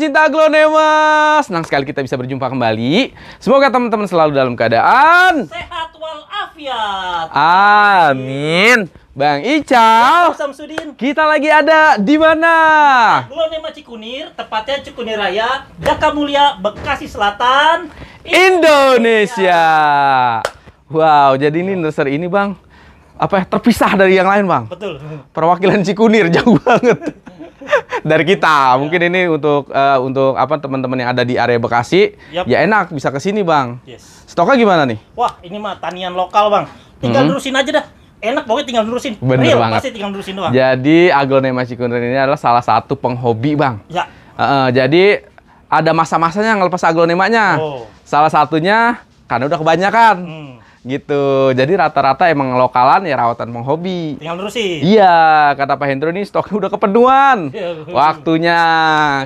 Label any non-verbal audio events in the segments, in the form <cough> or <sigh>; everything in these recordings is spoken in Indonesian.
pencinta Aglonema. Senang sekali kita bisa berjumpa kembali. Semoga teman-teman selalu dalam keadaan sehat walafiat. Amin. Bang Ical, Samsudin. Kita lagi ada di mana? Aglonema Cikunir, tepatnya Cikunir Raya, Jaka Mulia, Bekasi Selatan, Indonesia. Wow, jadi ini nursery ini, Bang, apa ya, terpisah dari yang lain, Bang? Betul. Perwakilan Cikunir jauh banget. <laughs> <laughs> dari kita. Mungkin ini untuk uh, untuk apa teman-teman yang ada di area Bekasi, yep. ya enak bisa ke sini, Bang. Yes. Stoknya gimana nih? Wah, ini mah tanian lokal, Bang. Tinggal mm -hmm. lurusin aja dah. Enak pokoknya tinggal nurusin. Bener Real, banget. pasti tinggal nurusin doang. Jadi, aglonema cikunir ini adalah salah satu penghobi, Bang. Ya. uh, jadi ada masa-masanya ngelepas aglonemanya. Oh. Salah satunya karena udah kebanyakan. Hmm gitu jadi rata-rata emang lokalan ya rawatan penghobi tinggal sih. iya kata Pak Hendro ini stoknya udah kepenuhan iya, waktunya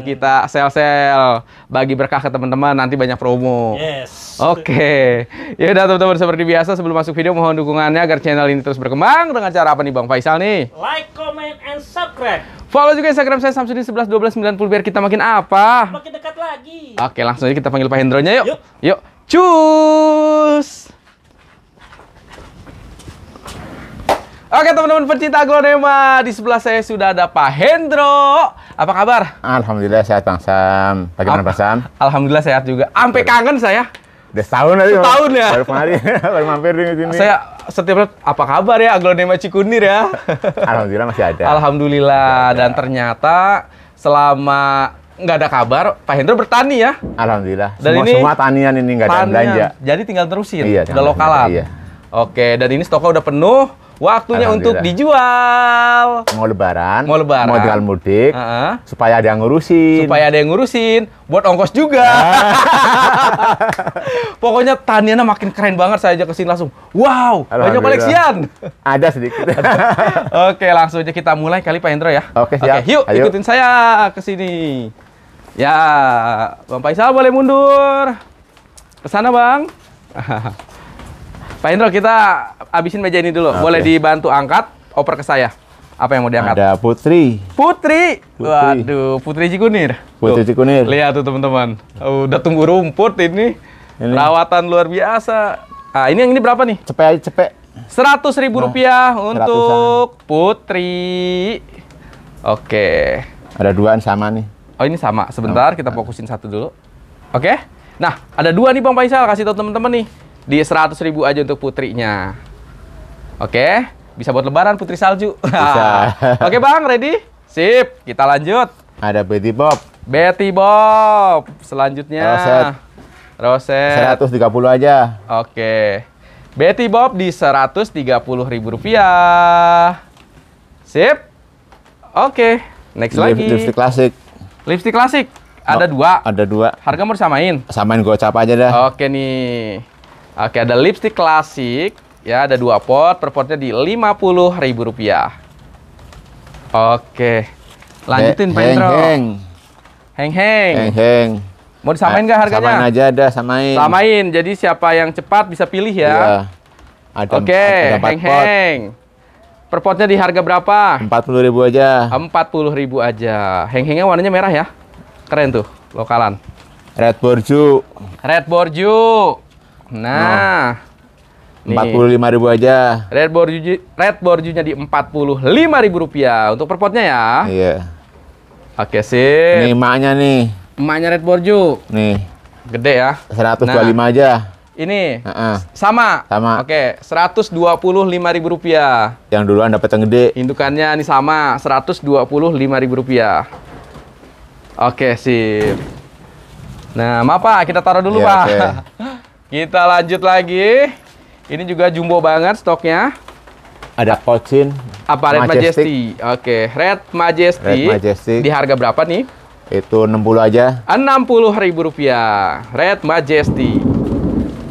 kita sel-sel bagi berkah ke teman-teman nanti banyak promo yes oke okay. ya udah teman-teman seperti biasa sebelum masuk video mohon dukungannya agar channel ini terus berkembang dengan cara apa nih Bang Faisal nih like comment and subscribe follow juga Instagram saya Samsudin 11 12 90 biar kita makin apa makin dekat lagi oke langsung aja kita panggil Pak Hendronya yuk yuk, yuk. cus Oke teman-teman pecinta aglonema, di sebelah saya sudah ada Pak Hendro. Apa kabar? Alhamdulillah sehat Bang Sam. Bagaimana Bang Sam? Alhamdulillah sehat juga. Ampe kangen saya. Udah setahun lagi. Setahun ya. Baru kemarin, <laughs> baru mampir di sini. Saya setiap hari. apa kabar ya aglonema Cikunir ya. <laughs> Alhamdulillah masih ada. Alhamdulillah dan ternyata selama nggak ada kabar, Pak Hendro bertani ya. Alhamdulillah. Dan ini semua tanian ini nggak ada belanja. Jadi tinggal terusin. Iya, udah lokalan. Iya. Oke, dan ini stoknya udah penuh Waktunya untuk dijual. Mau lebaran. Mau lebaran. Mau jual mudik. Uh -huh. Supaya ada yang ngurusin. Supaya ada yang ngurusin. Buat ongkos juga. Ya. <laughs> Pokoknya Taniana makin keren banget. Saya aja kesini langsung. Wow, banyak koleksian. Ada sedikit. <laughs> Oke, langsung aja kita mulai kali Pak Hendro ya. Oke, siap. Oke, yuk Ayo. ikutin saya ke sini. Ya, Bang Faisal boleh mundur. Ke sana, Bang. <laughs> Pak Indro, kita abisin meja ini dulu. Okay. Boleh dibantu angkat, oper ke saya. Apa yang mau diangkat? Ada Putri. Putri. Putri. Waduh, Putri Cikunir. Putri tuh. Cikunir. Lihat tuh teman-teman. Oh, udah tunggu rumput ini. ini. Perawatan luar biasa. Ah, ini yang ini berapa nih? cepet cepet. Seratus ribu nah, rupiah untuk seratusan. Putri. Oke. Ada duaan sama nih. Oh ini sama. Sebentar kita fokusin satu dulu. Oke. Nah ada dua nih Bang Faisal kasih tau teman-teman nih di 100 ribu aja untuk putrinya. Oke, bisa buat lebaran putri salju. <laughs> Bisa. Oke bang, ready? Sip, kita lanjut. Ada Betty Bob. Betty Bob. Selanjutnya. Roset. Roset. 130 aja. Oke. Betty Bob di 130 ribu rupiah. Sip. Oke. Next Lip, lagi. Lipstick klasik. Lipstick klasik. Ada no, dua. Ada dua. Harga mau samain, Samain gocap aja dah. Oke nih. Oke, ada lipstick klasik. Ya, ada dua pot. Per potnya di lima puluh ribu rupiah. Oke. Lanjutin, He Pak Heng-heng. Heng-heng. heng Mau disamain nggak harganya? Samain aja ada, samain. Samain. Jadi siapa yang cepat bisa pilih ya. Iya. Ada, Oke, heng-heng. Per potnya di harga berapa? Empat puluh ribu aja. Empat puluh ribu aja. Heng-hengnya warnanya merah ya. Keren tuh, lokalan. Red Borju. Red Borju. Nah. nah empat puluh lima ribu aja. Red borju red borjunya di empat puluh lima ribu rupiah untuk perpotnya ya. Iya. Oke sih. Nih emaknya nih. Emaknya red borju. Nih. Gede ya. Seratus dua lima nah, aja. Ini uh -uh. sama. Sama. Oke, seratus dua puluh lima ribu rupiah. Yang duluan dapat yang gede. Indukannya ini sama seratus dua puluh lima ribu rupiah. Oke sih. Nah, maaf Pak, kita taruh dulu ya, Pak. Okay. <laughs> Kita lanjut lagi. Ini juga jumbo banget stoknya. Ada Cochin. Apa Red Majesty? Majesty. Oke, Red Majesty. Red Majesty. Di harga berapa nih? Itu 60 aja. rp ribu rupiah. Red Majesty.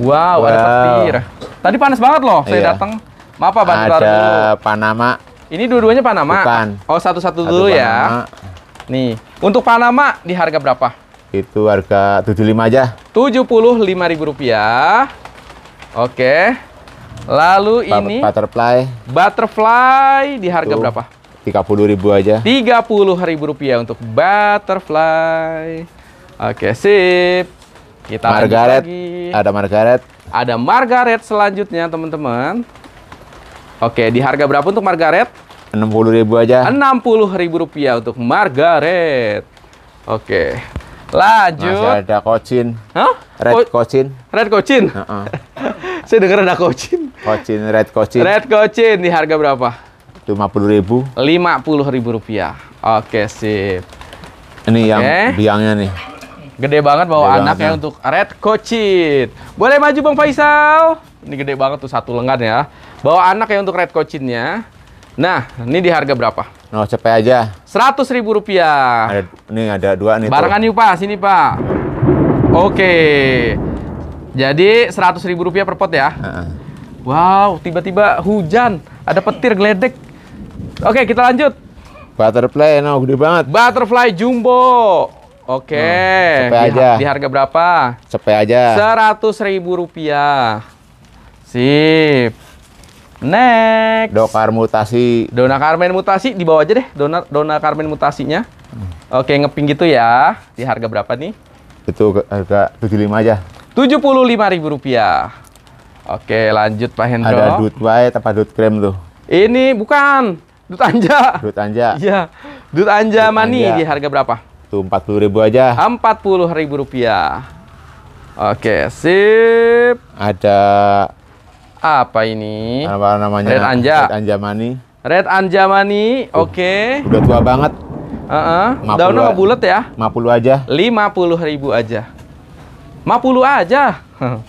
Wow, wow. ada petir. Tadi panas banget loh iya. saya datang. Maaf Pak, Ada Panama. Ini dua-duanya Panama? Bukan. Oh, satu-satu dulu ya. Panama. ya. Nih, untuk Panama di harga berapa? Itu harga 75 aja. ribu rupiah. Oke. Lalu ba ini butterfly. Butterfly di harga Tuh. berapa? ribu aja. ribu rupiah untuk butterfly. Oke, sip. Kita Margaret. Lagi. Ada Margaret. Ada Margaret selanjutnya, teman-teman. Oke, di harga berapa untuk Margaret? ribu aja. ribu rupiah untuk Margaret. Oke, Lanjut. Masih ada Kocin. Hah? Red Ko Kocin. Red Kocin? Uh -uh. <laughs> Saya dengar ada Kocin. Kocin, Red Kocin. Red Kocin di harga berapa? Lima puluh ribu. Lima puluh ribu rupiah. Oke, sip. Ini okay. yang biangnya nih. Gede banget bawa gede anaknya banget. untuk Red Kocin. Boleh maju Bang Faisal. Ini gede banget tuh satu lengan ya. Bawa anak ya untuk Red Kocinnya. Nah, ini di harga berapa? No, oh, cepet aja. Seratus ribu rupiah. Ada, ini ada dua nih. Barengan yuk pak, sini pak. Oke. Jadi seratus ribu rupiah per pot ya. Uh-uh. Wow, tiba-tiba hujan, ada petir geledek. Oke, kita lanjut. Butterfly, no gede banget. Butterfly jumbo. Oke. No, oh, cepet aja. Di harga berapa? Cepet aja. Seratus ribu rupiah. Sip. Next. Dokar mutasi. Dona Carmen mutasi di bawah aja deh. Dona Dona Carmen mutasinya. Hmm. Oke, ngeping gitu ya. Di harga berapa nih? Itu harga lima aja. Tujuh puluh lima ribu rupiah. Oke, lanjut Pak Hendro. Ada dut white apa dut krem tuh? Ini bukan. Dut Anja. Dut Anja. Iya. Dut Anja mani di harga berapa? Tuh puluh ribu aja. Empat puluh ribu rupiah. Oke, sip. Ada apa ini? Apa namanya? Red Anja. Red Anjamani. Red Anjamani, oke. Okay. Udah tua banget. Heeh. Uh -uh. Daunnya nggak bulat ya? 50 aja. 50 ribu aja. 50 aja. <laughs>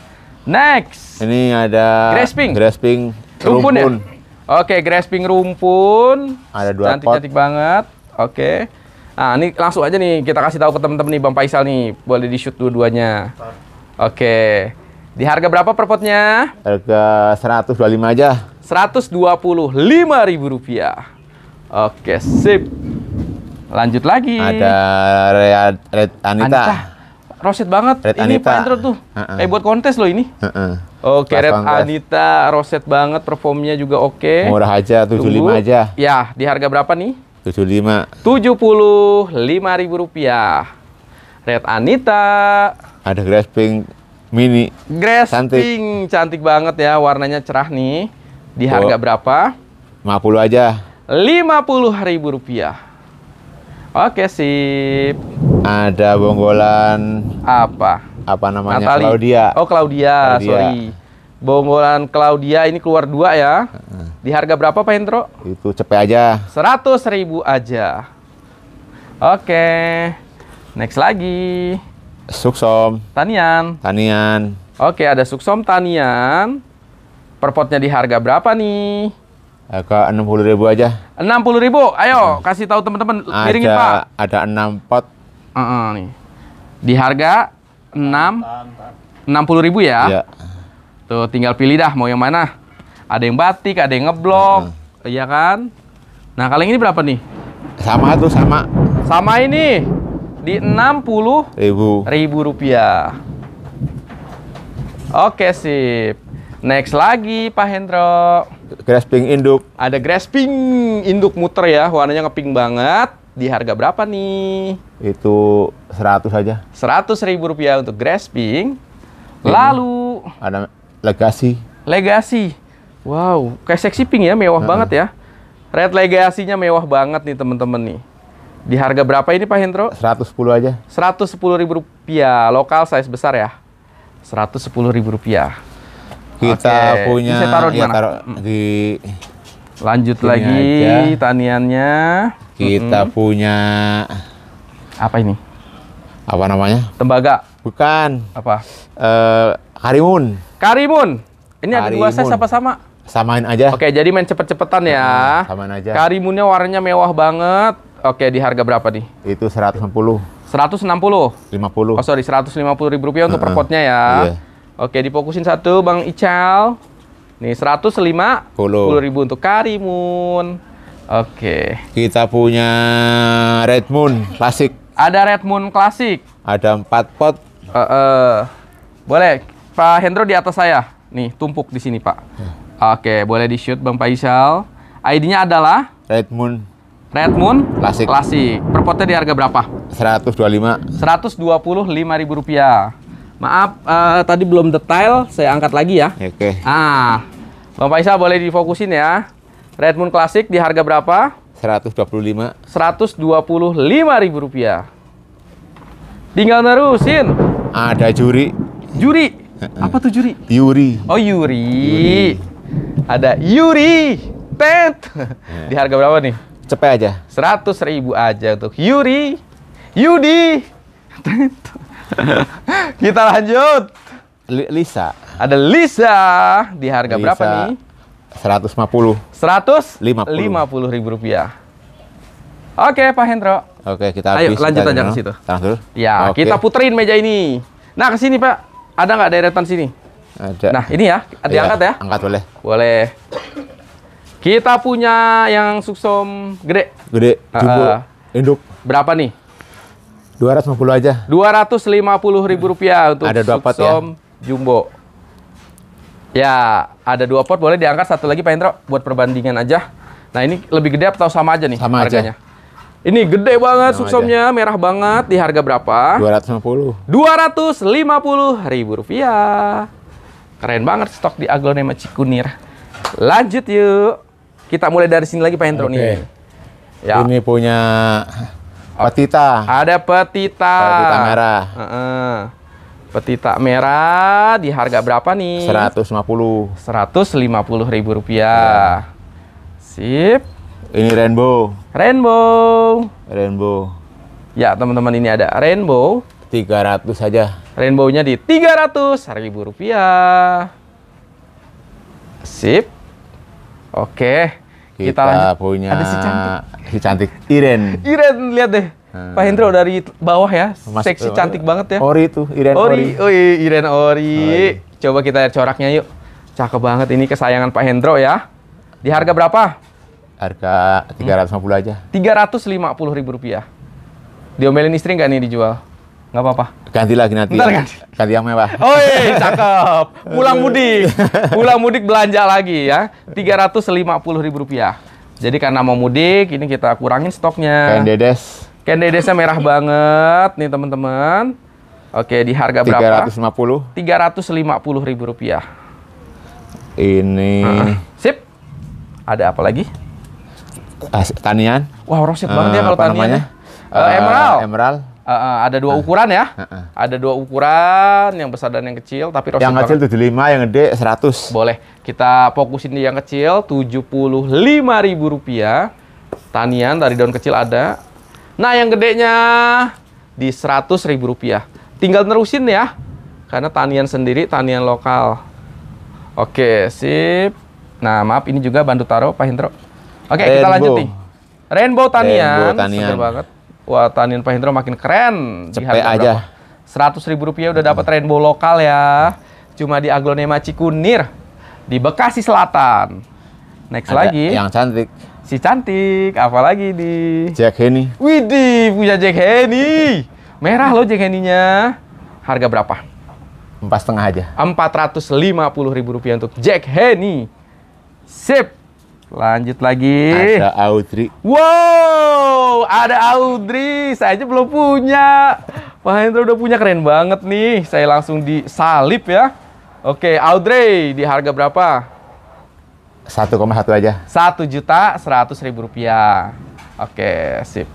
Next. Ini ada grasping. Grasping rumpun. Ya? rumpun. Ya? Oke, okay, grasping rumpun. Ada dua Cantik cantik pot. banget. Oke. Okay. Nah, ini langsung aja nih kita kasih tahu ke teman-teman nih Bang Faisal nih, boleh di shoot dua-duanya. Oke. Okay. Di harga berapa per potnya? Harga 125 aja. 125 ribu rupiah. Oke, sip. Lanjut lagi. Ada Red, Red Anita. Anita. Roset banget. Red ini Anita. Pak tuh. Uh -uh. Eh, buat kontes loh ini. Uh -uh. Oke, Red kontes. Anita. Roset banget. Performnya juga oke. Murah aja, 75 Tunggu. aja. Ya, di harga berapa nih? 75. 75 ribu rupiah. Red Anita. Ada Grass Pink mini Grass cantik. Pink. Cantik banget ya, warnanya cerah nih. Di harga oh. berapa? 50 aja. 50 ribu rupiah. Oke, sip. Ada bonggolan apa? Apa namanya? Natali. Claudia. Oh, Claudia, Claudia. sorry. Bonggolan Claudia ini keluar dua ya. Di harga berapa Pak Hendro? Itu cepet aja. 100 ribu aja. Oke. Next lagi. Suksom. Tanian. Tanian. Oke, ada Suksom Tanian. Perpotnya di harga berapa nih? Eh, ke enam puluh ribu aja. Enam puluh ribu, ayo hmm. kasih tahu teman-teman. Miringin ada, pak. Ada enam pot. Uh -uh, nih. Di harga enam enam puluh ribu ya. Iya. Tuh tinggal pilih dah mau yang mana. Ada yang batik, ada yang ngeblok, uh hmm. -huh. Iya kan? Nah kali ini berapa nih? Sama tuh sama. Sama ini di 60 ribu. ribu rupiah. Oke sip. Next lagi Pak Hendro. Grasping induk. Ada grasping induk muter ya, warnanya ngeping banget. Di harga berapa nih? Itu seratus aja. Seratus ribu rupiah untuk grasping. Lalu ada legasi. Legasi. Wow, kayak seksi pink ya, mewah uh banget ya. Red legasinya mewah banget nih temen-temen nih. Di harga berapa ini Pak Hendro? 110 aja. 110 ribu rupiah. Lokal size besar ya. 110 ribu rupiah. Kita Oke. punya. Ini saya taruh di ya, mana? Taruh mm. di. Lanjut lagi aja. taniannya. Kita -hmm. punya. Apa ini? Apa namanya? Tembaga. Bukan. Apa? Uh, karimun. Karimun. Ini karimun. ada dua size apa sama? Samain aja. Oke, jadi main cepet-cepetan ya. Samain aja. Karimunnya warnanya mewah banget Oke, di harga berapa nih? Itu 160. 160. 50. Oh, sorry, 150 ribu rupiah untuk uh -uh. per potnya ya. Yeah. Oke, dipokusin satu Bang Ical. Nih, lima puluh ribu untuk Karimun. Oke. Kita punya Red Moon klasik. Ada Red Moon klasik. Ada 4 pot. Uh, uh, boleh Pak Hendro di atas saya. Nih, tumpuk di sini, Pak. Iya. Oke, boleh di-shoot Bang Faisal. ID-nya adalah Red Moon Red Moon klasik. Klasik. Perpotnya di harga berapa? 125. 125 ribu rupiah. Maaf, uh, tadi belum detail, saya angkat lagi ya. Oke. Okay. Ah, Bapak Isa boleh difokusin ya. Red Moon Classic di harga berapa? 125. 125 ribu rupiah. Tinggal nerusin. Ada juri. Juri? Apa tuh juri? Yuri. Oh Yuri. Yuri. Ada Yuri. Tet. Di harga berapa nih? Cepet aja. Seratus ribu aja untuk Yuri. Yudi. <laughs> Kita lanjut. Lisa. Ada Lisa di harga Lisa, berapa nih? seratus seratus lima puluh lima puluh ribu rupiah. Oke, Pak Hendro. Oke, kita Ayo, lanjut aja ke situ. Langsung. Ya, Oke. kita puterin meja ini. Nah, ke sini, Pak. Ada nggak deretan sini? Ada. Nah, ini ya, diangkat iya. ya. Angkat boleh. Boleh. Kita punya yang suksom gede. Gede, jumbo, uh, induk. Berapa nih? 250 aja. 250 ribu rupiah untuk ada dua pot, suksom ya? jumbo. Ya, ada dua pot boleh diangkat satu lagi Pak Hendro buat perbandingan aja. Nah ini lebih gede atau sama aja nih sama harganya? Aja. Ini gede banget suksomnya, merah banget. Di harga berapa? 250. 250 ribu rupiah. Keren banget stok di Aglonema Cikunir. Lanjut yuk. Kita mulai dari sini lagi Pak Hendro okay. nih. Ya. Ini punya petita. Ada petita. Petita merah. Uh -uh. Petita merah di harga berapa nih? 150. 150 ribu rupiah. Ya. Sip. Ini rainbow. Rainbow. Rainbow. Ya, teman-teman ini ada rainbow. 300 saja. Rainbownya di 300 ribu rupiah. Sip. Oke. Kita, kita lanjut. punya ada si cantik. Si cantik. Iren. Iren lihat deh. Hmm. Pak Hendro dari bawah ya, Mas, seksi uh, cantik banget ya. Ori tuh, Iren Ori. Ori. Oh, iya, Iren Ori. Ori. Coba kita lihat coraknya yuk. Cakep banget ini kesayangan Pak Hendro ya. Di harga berapa? Harga 350 hmm. aja. 350 ribu rupiah. Diomelin istri nggak nih dijual? Nggak apa-apa. Ganti lagi nanti. Bentar, ganti. ganti yang mewah. <laughs> Oh, iya, cakep. <laughs> Pulang mudik. <laughs> Pulang mudik belanja lagi ya. Rp350.000. Jadi karena mau mudik, ini kita kurangin stoknya. Kain dedes. merah banget nih teman-teman. Oke, di harga ratus berapa? 350. ribu rupiah. Ini. Uh, sip. Ada apa lagi? Tanian. Wah, roset uh, banget ya kalau tanian. Uh, eh, Emerald. Eh, emerald. Uh, uh, ada dua uh, ukuran ya. Uh, uh. Ada dua ukuran, yang besar dan yang kecil, tapi Yang kecil banget. lima, yang gede seratus. Boleh. Kita fokusin di yang kecil tujuh puluh lima ribu rupiah Tanian dari daun kecil ada. Nah, yang gedenya di seratus ribu rupiah. Tinggal nerusin ya. Karena tanian sendiri tanian lokal. Oke, sip. Nah, maaf ini juga bantu taruh Pak Hendro. Oke, Rainbow. kita lanjutin. Rainbow tanian, Rainbow tanian. banget. Wah, Tanin Pak makin keren. Cepet aja. Seratus ribu rupiah udah dapat rainbow lokal ya. Cuma di Aglonema Cikunir, di Bekasi Selatan. Next Ada lagi. Yang cantik. Si cantik, apa lagi di? Jack Henny. Widih, punya Jack Henny. Merah loh Jack Henny-nya. Harga berapa? Empat setengah aja. Empat ratus lima puluh ribu rupiah untuk Jack Henny. Sip. Lanjut lagi. Ada Audrey. Wow, ada Audrey. Saya aja belum punya. Pak Hendro udah punya keren banget nih. Saya langsung disalip ya. Oke, Audrey di harga berapa? 1,1 aja. 1 juta 100 ribu rupiah. Oke, sip.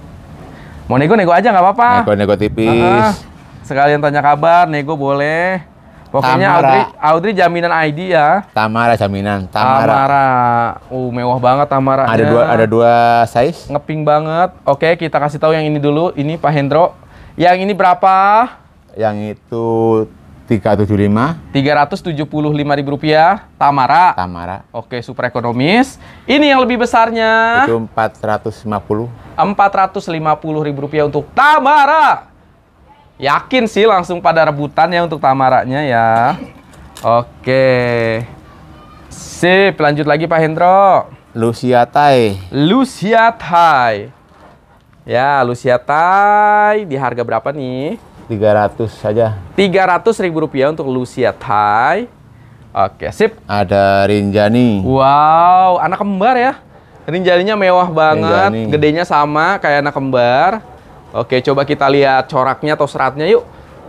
Mau nego-nego aja nggak apa-apa. Nego-nego tipis. Uh -huh. Sekalian tanya kabar, nego boleh. Pokoknya Tamara. Audrey, Audrey jaminan ID ya. Tamara jaminan. Tamara. Tamara. Uh, mewah banget Tamara. Ada ya. dua ada dua size. Ngeping banget. Oke, kita kasih tahu yang ini dulu. Ini Pak Hendro. Yang ini berapa? Yang itu tiga Tiga ratus tujuh lima. puluh lima ribu rupiah. Tamara. Tamara. Oke, super ekonomis. Ini yang lebih besarnya. Itu lima puluh ribu rupiah untuk Tamara. Yakin sih langsung pada rebutan ya untuk tamaranya ya. Oke. Sip, lanjut lagi Pak Hendro. Lucia Tai. Lucia Tai. Ya, Lucia Tai di harga berapa nih? 300 saja. 300 ribu rupiah untuk Lucia Thai. Oke, sip. Ada Rinjani. Wow, anak kembar ya. Rinjalinya mewah banget, Rinjani. gedenya sama kayak anak kembar. Oke, coba kita lihat coraknya atau seratnya yuk.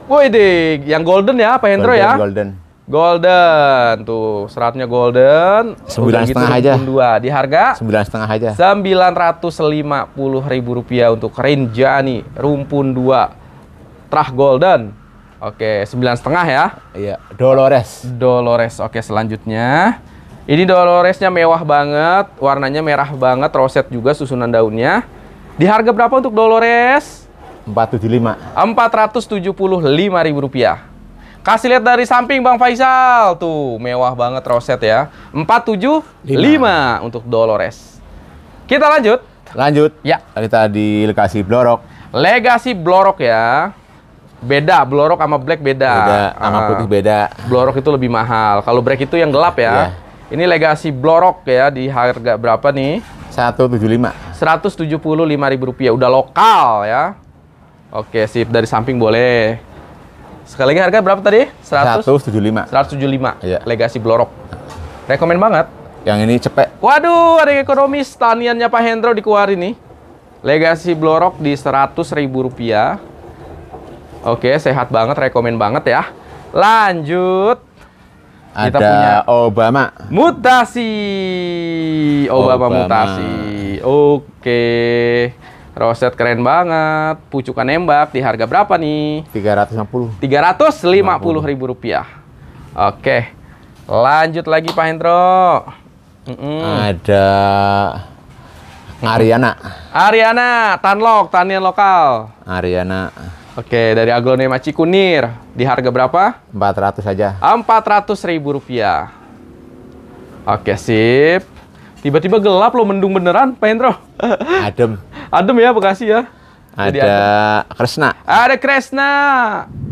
Woi deh, yang golden ya, Pak Hendro golden, ya? Golden. Golden tuh seratnya golden. Sembilan gitu setengah aja. Dua di harga sembilan setengah aja. Sembilan ratus lima puluh ribu rupiah untuk Rinjani rumpun dua trah golden. Oke, sembilan setengah ya? Iya. Dolores. Dolores. Oke, selanjutnya. Ini Doloresnya mewah banget, warnanya merah banget, roset juga susunan daunnya. Di harga berapa untuk Dolores? 475. 475 ribu rupiah. Kasih lihat dari samping Bang Faisal. Tuh, mewah banget roset ya. 475 5. untuk Dolores. Kita lanjut. Lanjut. Ya. Kita di Legasi Blorok. Legasi Blorok ya. Beda, Blorok sama Black beda. Beda, sama uh, putih beda. Blorok itu lebih mahal. Kalau Black itu yang gelap ya. ya. Ini Legasi Blorok ya di harga berapa nih? 175. 175 ribu rupiah. Udah lokal ya. Oke, sip. Dari samping boleh. Sekali lagi harga berapa tadi? 100, 175. 175. Iya. Legasi Blorok. Rekomen banget. Yang ini cepet. Waduh, ada ekonomi. ekonomis. Taniannya Pak Hendro dikeluarin nih. Legasi Blorok di 100 ribu rupiah. Oke, sehat banget. Rekomen banget ya. Lanjut. Kita ada punya Obama. Mutasi. Obama, Obama. mutasi. Oke. Roset keren banget. Pucukan nembak di harga berapa nih? 350. 350 ribu rupiah. Oke. Lanjut lagi Pak Hendro. Mm -mm. Ada Ariana. Ariana, Tanlok, tanian lokal. Ariana. Oke, dari aglonema Cikunir di harga berapa? 400 saja. rp ribu rupiah. Oke, sip. Tiba-tiba gelap loh mendung beneran, Pak Hendro. <laughs> Adem. Adem ya Bekasi ya. ada adem. Kresna. Ada Kresna.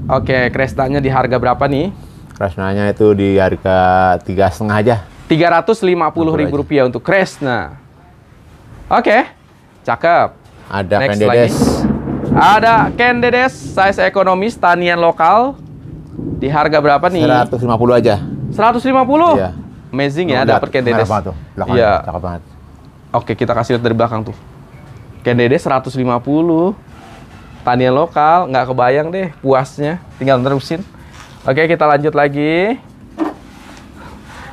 Oke, Kresnanya di harga berapa nih? Kresnanya itu di harga tiga setengah aja. Tiga ratus lima puluh ribu rupiah untuk Kresna. Oke, cakep. Ada Next Pendedes. Lagi. Ada Ken Dedes, size ekonomis tanian lokal. Di harga berapa nih? 150 aja. 150? Iya. Amazing ya, dapat Ken Dedes. Iya. Cakep banget. Oke, kita kasih lihat dari belakang tuh. Ken Dedes 150. Tanian lokal, nggak kebayang deh puasnya. Tinggal terusin. Oke, kita lanjut lagi.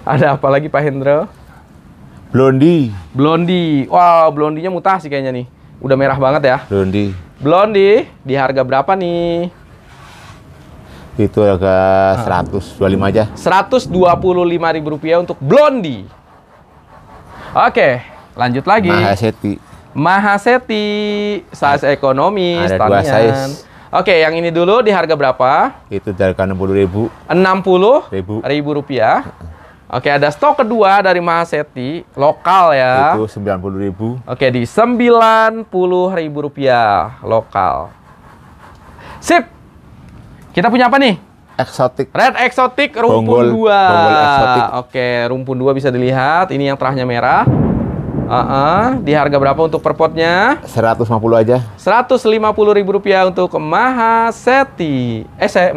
Ada apa lagi Pak Hendro? Blondie. Blondie. Wow, blondinya mutasi kayaknya nih. Udah merah banget ya. Blondie. Blondie di harga berapa nih? Itu harga ah. 125 aja. 125 ribu rupiah untuk Blondie. Oke, lanjut lagi. Mahaseti. Mahaseti, size ekonomi, Ada dua size. Oke, yang ini dulu di harga berapa? Itu dari 60 ribu. 60 ribu, ribu rupiah. Oke, ada stok kedua dari Maseti lokal ya. Itu 90.000. Oke, di sembilan puluh 90.000 rupiah lokal. Sip. Kita punya apa nih? Eksotik. Red eksotik rumpun bonggol, 2. Bonggol Oke, rumpun dua bisa dilihat. Ini yang terahnya merah. Uh -uh. Di harga berapa untuk per potnya? 150 aja. 150 ribu rupiah untuk Mahaseti. Eh, saya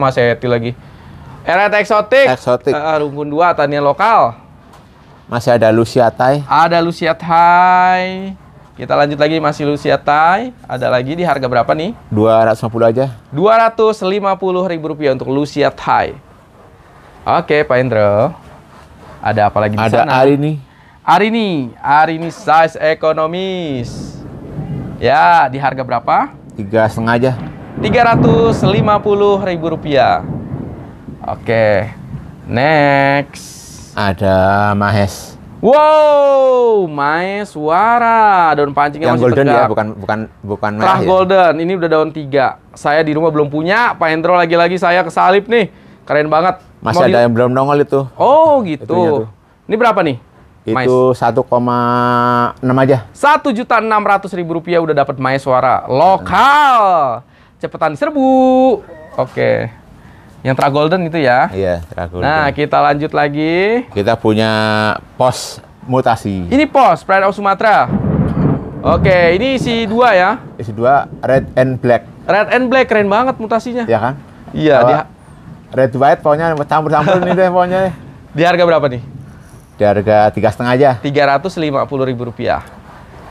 lagi. Eret eksotik. Eksotik. Uh, rumpun dua tanian lokal. Masih ada Lucia Thai. Ada Lucia Thai. Kita lanjut lagi masih Lucia Thai. Ada lagi di harga berapa nih? Dua ratus lima puluh aja. Dua ratus lima puluh ribu rupiah untuk Lucia Thai. Oke, Pak Indro. Ada apa lagi di Ada sana? ini, hari ini size ekonomis. Ya, di harga berapa? Tiga setengah aja. Tiga ratus lima puluh ribu rupiah. Oke. Next. Ada Mahes. Wow, Mahes suara Daun pancing yang masih golden ya, tegak. ya, bukan bukan bukan merah. Ya? golden. Ini udah daun tiga. Saya di rumah belum punya. Pak Hendro lagi-lagi saya kesalip nih. Keren banget. Masih Mau ada di... yang belum nongol itu. Oh, gitu. Ini berapa nih? Itu satu koma enam aja. Satu juta enam ratus ribu rupiah udah dapat Mahes suara lokal. Cepetan serbu. Oke. Okay. Yang Tra Golden itu ya? Iya, Tra Golden. Nah, kita lanjut lagi. Kita punya pos mutasi. Ini pos Pride of Sumatera. Oke, ini isi dua ya? Isi dua Red and Black. Red and Black keren banget mutasinya. Iya kan? Iya, dia Red White pokoknya campur-campur nih deh pokoknya. Di harga berapa nih? Di harga tiga setengah aja. Tiga ratus lima puluh ribu rupiah.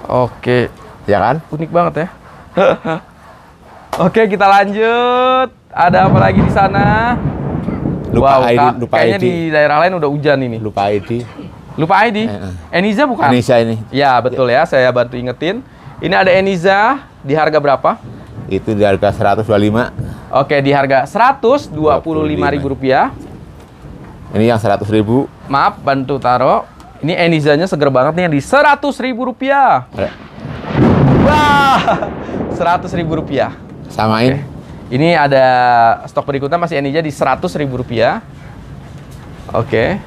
Oke. Okay. Ya kan? Unik banget ya. <laughs> Oke, kita lanjut. Ada apa lagi di sana? Lupa wow, ID, lupa kayaknya ID. di daerah lain udah hujan ini. Lupa ID. Lupa ID? Eh, eh. Eniza bukan? Eniza ini. Ya, betul ya. Saya bantu ingetin. Ini ada Eniza di harga berapa? Itu di harga 125. Oke, di harga ribu rupiah. Ini yang ribu. Maaf, bantu taruh. Ini Enizanya seger banget nih yang di ribu rupiah. Eh. Wah, <laughs> ribu rupiah. Samain. Oke. Ini ada stok berikutnya masih Enija di seratus ribu rupiah. Oke.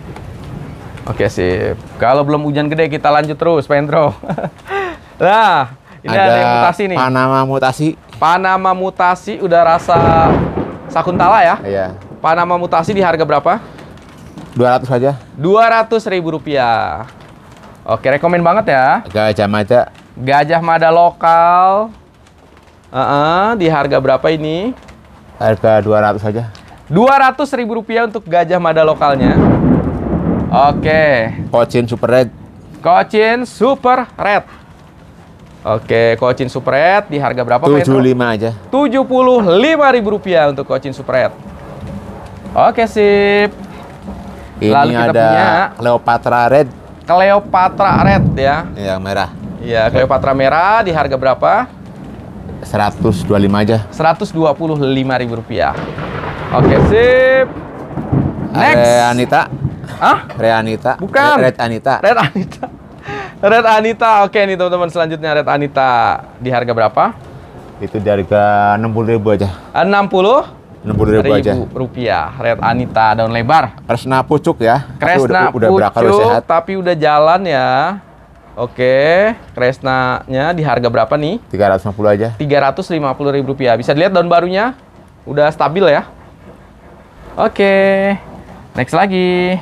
Oke sip. Kalau belum hujan gede kita lanjut terus, Pendro. nah, <laughs> ini ada, ada yang mutasi nih. Panama mutasi. Panama mutasi udah rasa Sakuntala ya? Iya. Panama mutasi di harga berapa? Dua ratus aja. Dua ratus ribu rupiah. Oke, rekomend banget ya. Gajah Mada. Gajah Mada lokal. Uh -uh, di harga berapa ini? Harga 200 saja. Dua ratus ribu rupiah untuk gajah mada lokalnya. Oke. Okay. Kocin Super Red. Kocin Super Red. Oke, Kocin Super Red di harga berapa? 75 lima aja. 75 ribu rupiah untuk Kocin Super Red. Oke, sip. Ini Lalu kita ada punya Cleopatra Red. Cleopatra Red ya. Yang merah. Iya, Cleopatra merah di harga berapa? 125 aja. 125 ribu rupiah. Oke, sip. Next. Re Anita. Ah? Re Anita. Bukan. Red Anita. Red Anita. <laughs> Red Anita. Oke nih teman-teman selanjutnya Red Anita di harga berapa? Itu di harga 60 ribu aja. 60? 60 ribu, ribu aja. rupiah. Red Anita daun lebar. Kresna pucuk ya. Kresna udah, pucuk, udah berakar, udah sehat. tapi udah jalan ya. Oke, Kresna-nya di harga berapa nih? 350 aja. 350 ribu rupiah. Bisa dilihat daun barunya, udah stabil ya. Oke, next lagi.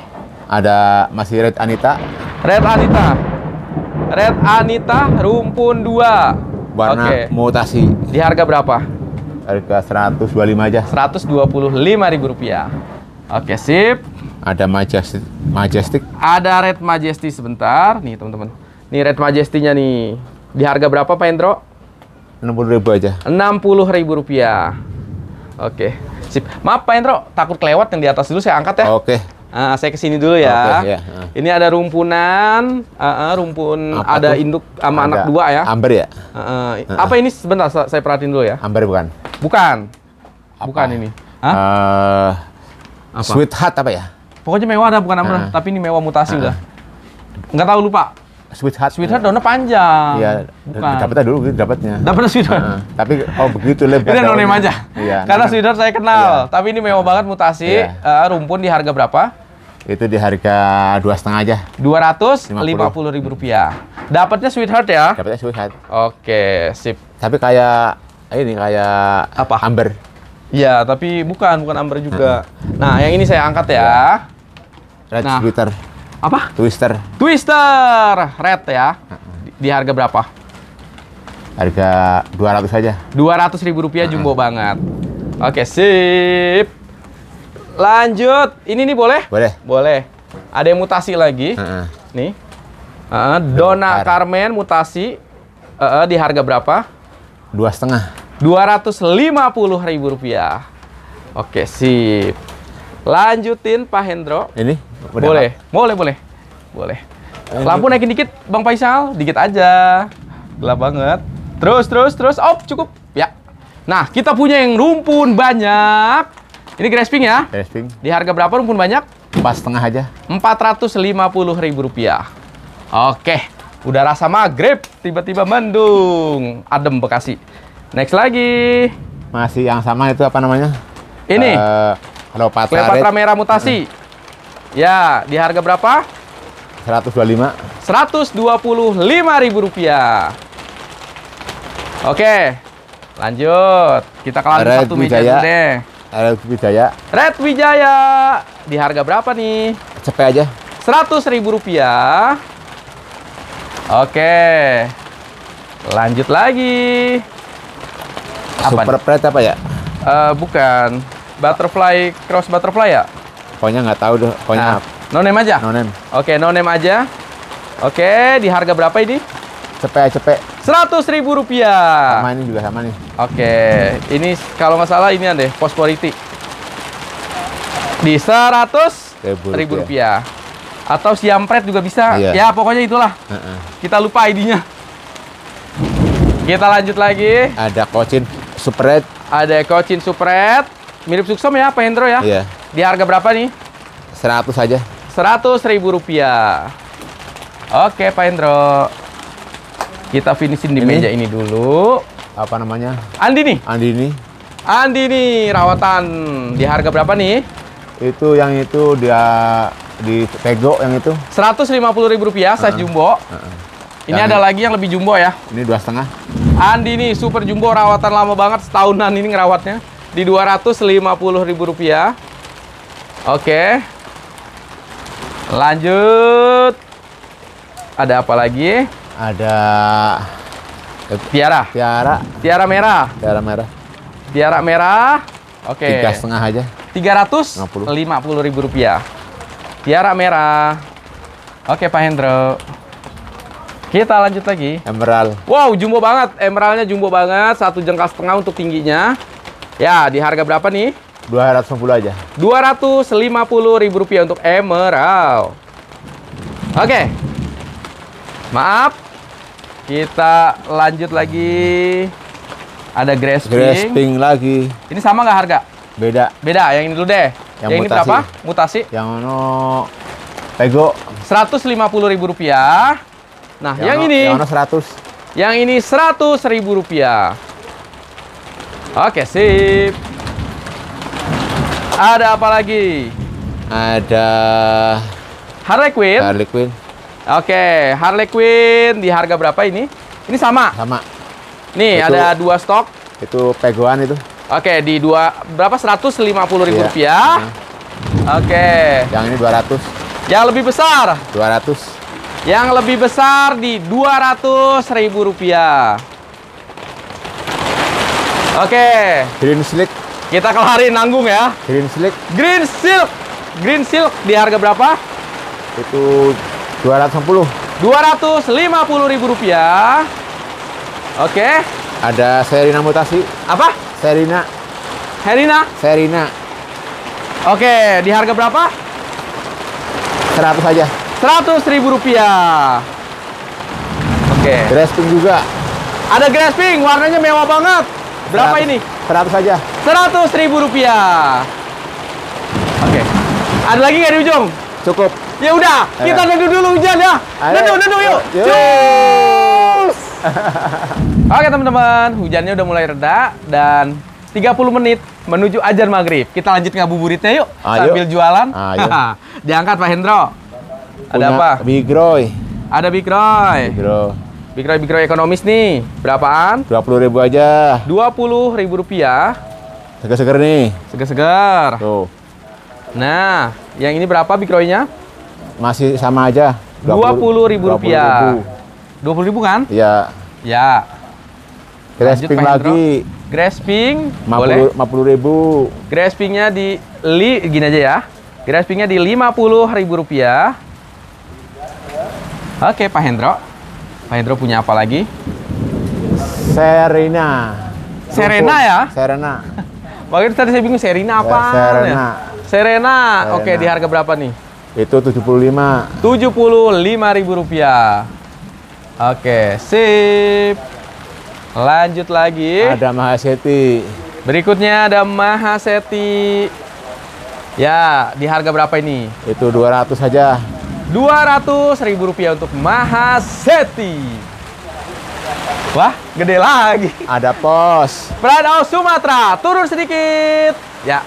Ada masih Red Anita. Red Anita. Red Anita rumpun 2. Warna Oke. mutasi. Di harga berapa? Harga 125 aja. 125 ribu rupiah. Oke, sip. Ada Majestic. Majestic. Ada Red Majestic sebentar. Nih, teman-teman. Nih Red Majesty-nya nih. Di harga berapa Pak Endro? 60 ribu aja. 60 ribu rupiah. Oke. Sip. Maaf Pak Endro, takut kelewat yang di atas dulu saya angkat ya. Oke. Nah, saya kesini dulu ya. Okay, ya. Uh. Ah. Ini ada rumpunan, uh, uh, rumpun apa ada tuh? induk sama anak dua ya. Amber ya. Uh, uh. Uh. Apa ini sebentar saya perhatiin dulu ya. Amber bukan. Bukan. Apa? Bukan ini. Huh? Uh, eh, apa? Sweetheart apa ya? Pokoknya mewah dah bukan amber, uh. tapi ini mewah mutasi uh. udah. Enggak tahu lupa. Sweetheart. Sweetheart daunnya panjang. Iya, dapatnya dulu gitu dapetnya Dapatnya Sweetheart. Nah, tapi oh begitu lebar. Ini daunnya aja. Iya. Karena nah, Sweetheart saya kenal, iya. tapi ini mewah banget mutasi. Iya. Uh, rumpun di harga berapa? Itu di harga dua setengah aja. Dua ratus lima puluh ribu rupiah. Dapatnya Sweetheart ya? Dapatnya Sweetheart. Oke, sip. Tapi kayak ini kayak apa? Amber. Iya, tapi bukan bukan amber juga. Nah, yang ini saya angkat ya. Red nah, apa? Twister. Twister red ya. Di, harga berapa? Harga 200 aja. 200 ribu rupiah uh -huh. jumbo banget. Oke, sip. Lanjut. Ini nih boleh? Boleh. Boleh. Ada yang mutasi lagi. Uh -huh. Nih. Uh, Dona Carmen mutasi uh, di harga berapa? Dua setengah. Dua ratus lima puluh ribu rupiah. Oke, sip. Lanjutin Pak Hendro. Ini? Boleh. Boleh, Boleh, boleh. Boleh. Lampu naikin dikit, Bang Faisal. Dikit aja. Gelap banget. Terus, terus, terus. op cukup. Ya. Nah, kita punya yang rumpun banyak. Ini grasping ya? Grasping. Di harga berapa rumpun banyak? pas setengah aja. Empat ratus lima puluh ribu rupiah. Oke. Udah rasa maghrib, tiba-tiba mendung. Adem Bekasi. Next lagi. Masih yang sama itu apa namanya? Ini. Uh, Cleopatra, Cleopatra merah mutasi. -hmm. Ya, di harga berapa? 125. 125 ribu rupiah. Oke, lanjut. Kita ke Red satu meja dulu deh. Red Wijaya. Red Wijaya. Di harga berapa nih? Cepet aja. 100 ribu rupiah. Oke. Lanjut lagi. Apa Super nih? Pret apa ya? Uh, bukan. Butterfly cross butterfly ya? Pokoknya nggak tahu deh. Pokoknya nah, no name aja. No name. Oke, okay, no name aja. Oke, okay, di harga berapa ini? Cepet cepet. Seratus ribu rupiah. Sama ini juga sama nih. Oke, okay. ini kalau nggak salah ini ada fosforiti di seratus ribu, rupiah. rupiah atau siampret juga bisa. Iya. Ya, pokoknya itulah. Uh -uh. Kita lupa idenya. Kita lanjut lagi. Ada Kocin Supret. Ada Kocin Supret. Mirip Suksom ya, Pak Hendro ya? Iya. Di harga berapa nih? 100 saja. 100 ribu rupiah. Oke, Pak Hendro. Kita finishing di ini? meja ini dulu. Apa namanya? Andini. Andini. Andini rawatan di harga berapa nih? Itu yang itu dia di Tego yang itu. Seratus lima puluh ribu rupiah size uh -huh. jumbo. Uh -huh. Ini ada lagi yang lebih jumbo ya? Ini dua setengah. Andini super jumbo rawatan lama banget setahunan ini ngerawatnya di dua ratus lima puluh ribu rupiah Oke. Lanjut. Ada apa lagi? Ada tiara. Tiara. Tiara merah. Tiara merah. Tiara merah. Oke. Tiga setengah aja. Tiga ratus lima puluh ribu rupiah. Tiara merah. Oke Pak Hendro. Kita lanjut lagi. Emerald. Wow, jumbo banget. Emeraldnya jumbo banget. Satu jengkal setengah untuk tingginya. Ya, di harga berapa nih? 250 aja. 250 ribu rupiah untuk Emerald. Oke. Okay. Maaf. Kita lanjut lagi. Ada grasping. Grasping lagi. Ini sama nggak harga? Beda. Beda, yang ini dulu deh. Yang, yang ini berapa? Mutasi. Yang ono Pego. Rp150.000. Nah, yang, yang ini. Yang ini 100. Yang ini ribu rupiah. Oke, sip. Ada apa lagi? Ada Harley Quinn. Harley Quinn. Oke, Harley Quinn di harga berapa ini? Ini sama. Sama. Nih, itu, ada dua stok. Itu pegoan itu. Oke, di dua berapa? 150 ribu iya. rupiah. Hmm. Oke. Yang ini 200. Yang lebih besar? 200. Yang lebih besar di 200 ribu rupiah. Oke. Okay. Green Silk. Kita kelarin nanggung ya. Green Silk. Green Silk. Green Silk di harga berapa? Itu 210. 250 ribu rupiah. Oke. Okay. Ada Serina mutasi. Apa? Serina. Herina? Serina. Oke, okay. di harga berapa? 100 aja. 100 ribu rupiah. Oke. Okay. Grasping juga. Ada grasping, warnanya mewah banget. Berapa ini? 100 saja. 100 ribu rupiah. Oke. Okay. Ada lagi nggak di ujung? Cukup. Ya udah, kita nendu dulu hujan ya. Nunggu, nendu yuk. Cus. <laughs> Oke teman-teman, hujannya udah mulai reda dan 30 menit menuju ajar maghrib. Kita lanjut ngabuburitnya yuk, Ayo. sambil jualan. Ayo. <laughs> Diangkat Pak Hendro. Ada Punya apa? Big Roy. Ada Big Roy. Big Roy. Bikra-bikra ekonomis nih, berapaan? 20 ribu aja. 20 ribu rupiah. Segar-segar nih. Segar-segar. Tuh. Nah, yang ini berapa bikroinya? Masih sama aja. 20, 20 ribu rupiah. 20 ribu, 20 ribu kan? Iya. Ya. Grasping Lanjut, lagi. Grasping 50, boleh? 50 ribu. Graspingnya di li gini aja ya. Graspingnya di 50 ribu rupiah. Oke, Pak Hendro. Pak Hendro punya apa lagi? Serena. Serena ya? Serena. Bagaimana <laughs> tadi saya bingung Serena apa? Ya, Serena. Serena. Serena. Oke, di harga berapa nih? Itu tujuh Tujuh puluh lima. puluh lima ribu rupiah. Oke, sip. Lanjut lagi. Ada Mahaseti. Berikutnya ada Mahaseti. Ya, di harga berapa ini? Itu 200 saja. 200.000 rupiah untuk Mahaseti. Wah, gede lagi. Ada pos. Pradau Sumatera, turun sedikit. Ya.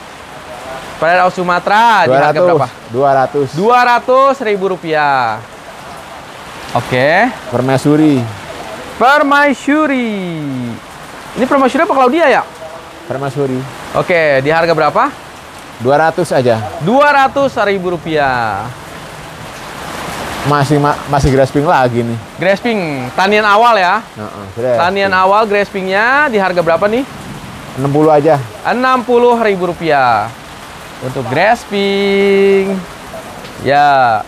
Pradau Sumatera di harga berapa? 200. 200 ribu rupiah. Oke. Okay. Permaisuri. Permaisuri. Ini permaisuri apa Claudia ya? Permaisuri. Oke, okay, di harga berapa? 200 aja. 200 ribu rupiah masih ma masih grasping lagi nih. Grasping, tanian awal ya. Uh -uh, Tanian awal graspingnya di harga berapa nih? 60 aja. 60 ribu rupiah untuk grasping. Ya.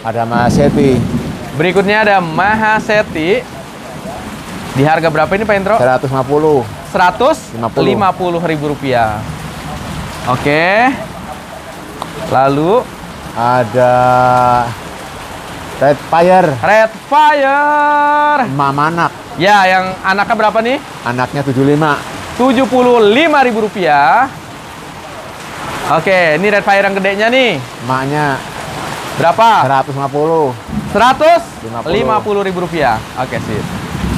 Ada Mahaseti. Berikutnya ada Mahaseti. Di harga berapa ini Pak Seratus 150. 150 ribu rupiah. Oke. Lalu ada Red Fire. Red Fire. Mama anak. Ya, yang anaknya berapa nih? Anaknya 75. 75 ribu rupiah. Oke, ini Red Fire yang gedenya nih. Maknya berapa? 150. 150 ribu rupiah. Oke, sip.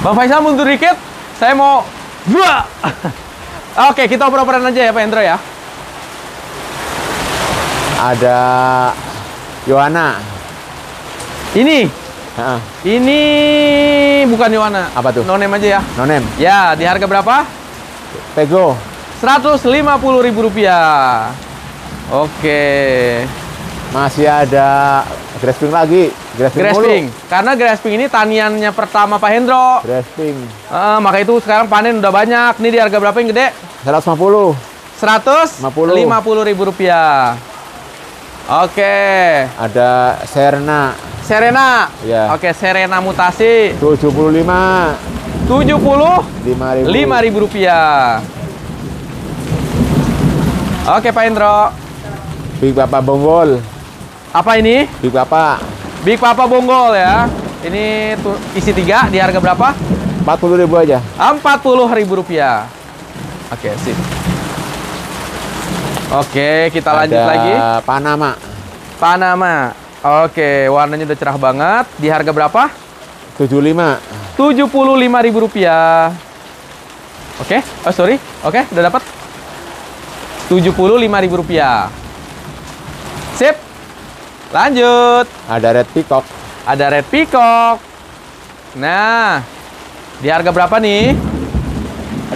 Bang Faisal mundur dikit. Saya mau dua. <laughs> Oke, kita oper-operan aja ya Pak Hendro ya. Ada Yohana. Ini. Ha. Ini bukan Yohana. Apa tuh? No name aja ya. No name. Ya, di harga berapa? Pego. Rp150.000. Oke. Masih ada grasping lagi. Grasping. grasping. Karena grasping ini taniannya pertama Pak Hendro. Grasping. Uh, eh, maka itu sekarang panen udah banyak. Nih di harga berapa yang gede? 150. puluh ribu rupiah. Oke. Ada Serna. Serena. Iya. Oke, Serena mutasi. 75. 70 5000. 5000 rupiah. Oke, Pak Indro. Big Papa Bonggol. Apa ini? Big Papa. Big Papa Bonggol ya. Ini isi tiga di harga berapa? 40 ribu aja. 40 ribu rupiah. Oke, sip. Oke, kita Ada lanjut lagi. Panama. Panama. Oke, warnanya udah cerah banget. Di harga berapa? 75. 75 ribu rupiah. Oke, oh sorry. Oke, udah dapat. Tujuh puluh lima ribu rupiah. Sip. Lanjut. Ada red peacock. Ada red peacock. Nah, di harga berapa nih?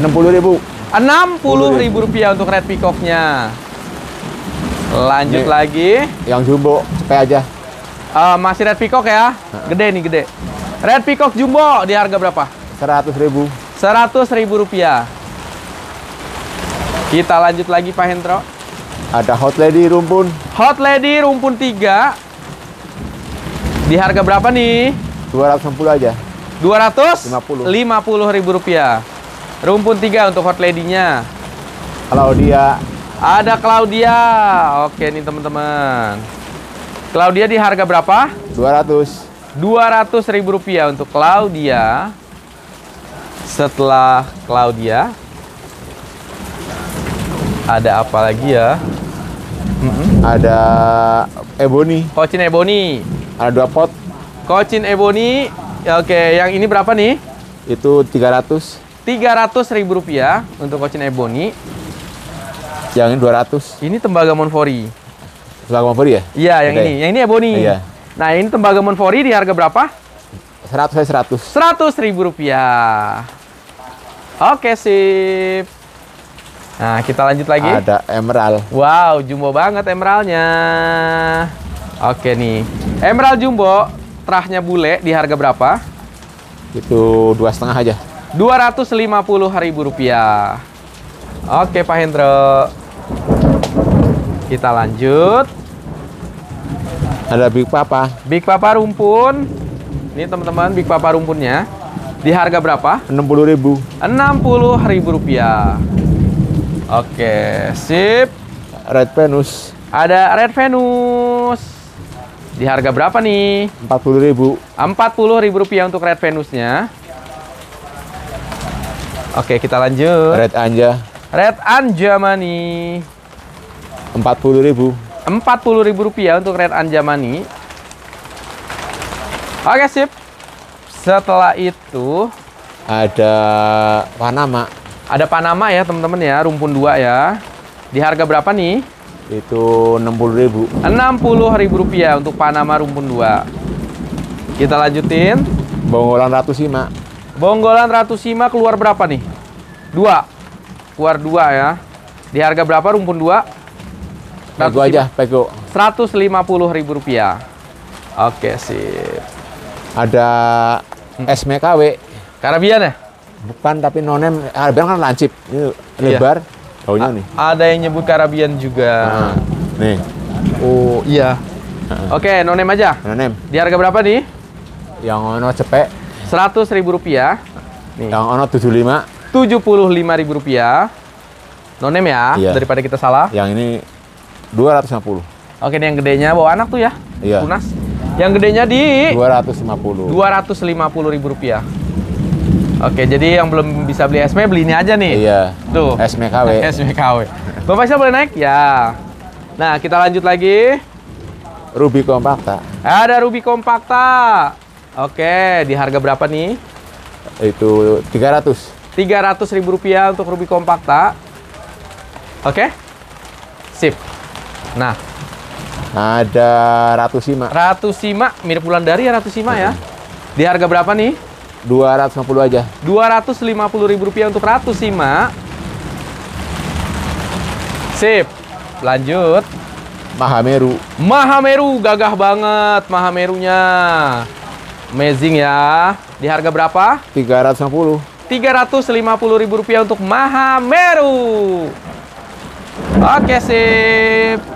Enam puluh ribu. Enam puluh ribu rupiah untuk red peacocknya. Lanjut Ini lagi. Yang jumbo, cepet aja. Uh, masih red peacock ya? Gede nih, gede. Red peacock jumbo di harga berapa? Seratus ribu. Seratus ribu rupiah. Kita lanjut lagi Pak Hendro. Ada Hot Lady Rumpun. Hot Lady Rumpun 3. Di harga berapa nih? puluh aja. 250. 50 ribu rupiah. Rumpun 3 untuk Hot Lady-nya. Claudia. Ada Claudia. Oke nih teman-teman. Claudia di harga berapa? 200. 200 ribu rupiah untuk Claudia. Setelah Claudia, ada apa lagi ya? hmm Ada Ebony. Kocin Ebony. Ada dua pot. Kocin Ebony. Oke, yang ini berapa nih? Itu 300. 300 ribu rupiah untuk kocin Ebony. Yang ini 200. Ini tembaga Monfori. Tembaga Monfori ya? Iya, yang okay. ini. Yang ini Ebony. Ya, iya. Nah, ini tembaga Monfori di harga berapa? 100 saya 100. 100 ribu rupiah. Oke, sip. Nah, kita lanjut lagi. Ada emerald. Wow, jumbo banget emeraldnya. Oke nih. Emerald jumbo, terahnya bule di harga berapa? Itu dua setengah aja. Dua lima puluh ribu rupiah. Oke, Pak Hendro. Kita lanjut. Ada Big Papa. Big Papa rumpun. Ini teman-teman Big Papa rumpunnya. Di harga berapa? rp ribu. rp ribu rupiah. Oke, sip. Red Venus. Ada Red Venus. Di harga berapa nih? rp ribu. rp ribu rupiah untuk Red Venusnya. Oke, kita lanjut. Red Anja. Red Anja Mani ribu 40.000. ribu rupiah untuk Red Anjamani. Oke, sip. Setelah itu ada Panama. Ada Panama ya, teman-teman ya, rumpun 2 ya. Di harga berapa nih? Itu ribu. 60.000. ribu rupiah untuk Panama rumpun 2. Kita lanjutin. Bonggolan Ratu Sima. Bonggolan Ratu Sima keluar berapa nih? Dua. Keluar dua ya. Di harga berapa rumpun dua? Pegu aja, puluh Rp150.000. Oke, sip. Ada hmm. SMKW. Karabian ya? Bukan, tapi nonem. Karabian kan lancip. Ini iya. lebar. Iya. Taunya nih. Ada yang nyebut karabian juga. Nah, nih. Oh, iya. Uh Oke, nonem aja. Nonem. Di harga berapa nih? Yang ono cepek. Seratus ribu rupiah. Nih. Yang ono tujuh lima. Tujuh puluh lima ribu rupiah. Nonem ya, iya. daripada kita salah. Yang ini 250. Oke, yang gedenya bawa anak tuh ya? Iya. Tunas. Yang gedenya di 250. 250 ribu rupiah. Oke, jadi yang belum bisa beli SME beli ini aja nih. Iya. Tuh. SMKW. <laughs> KW. Bapak bisa boleh naik? Ya. Nah, kita lanjut lagi. Ruby Compacta. Ada Ruby Compacta. Oke, di harga berapa nih? Itu 300. 300 ribu rupiah untuk Ruby Compacta. Oke? Sip. Nah, ada Ratu Sima. Ratu Sima, mirip dari ya Ratu Sima ya. Di harga berapa nih? Dua ratus puluh aja. Dua ratus lima puluh ribu rupiah untuk Ratu Sima. Sip. Lanjut. Mahameru. Mahameru gagah banget Mahamerunya. Amazing ya. Di harga berapa? Tiga Tiga ratus ratus puluh. lima puluh ribu rupiah untuk Mahameru. Oke, sip.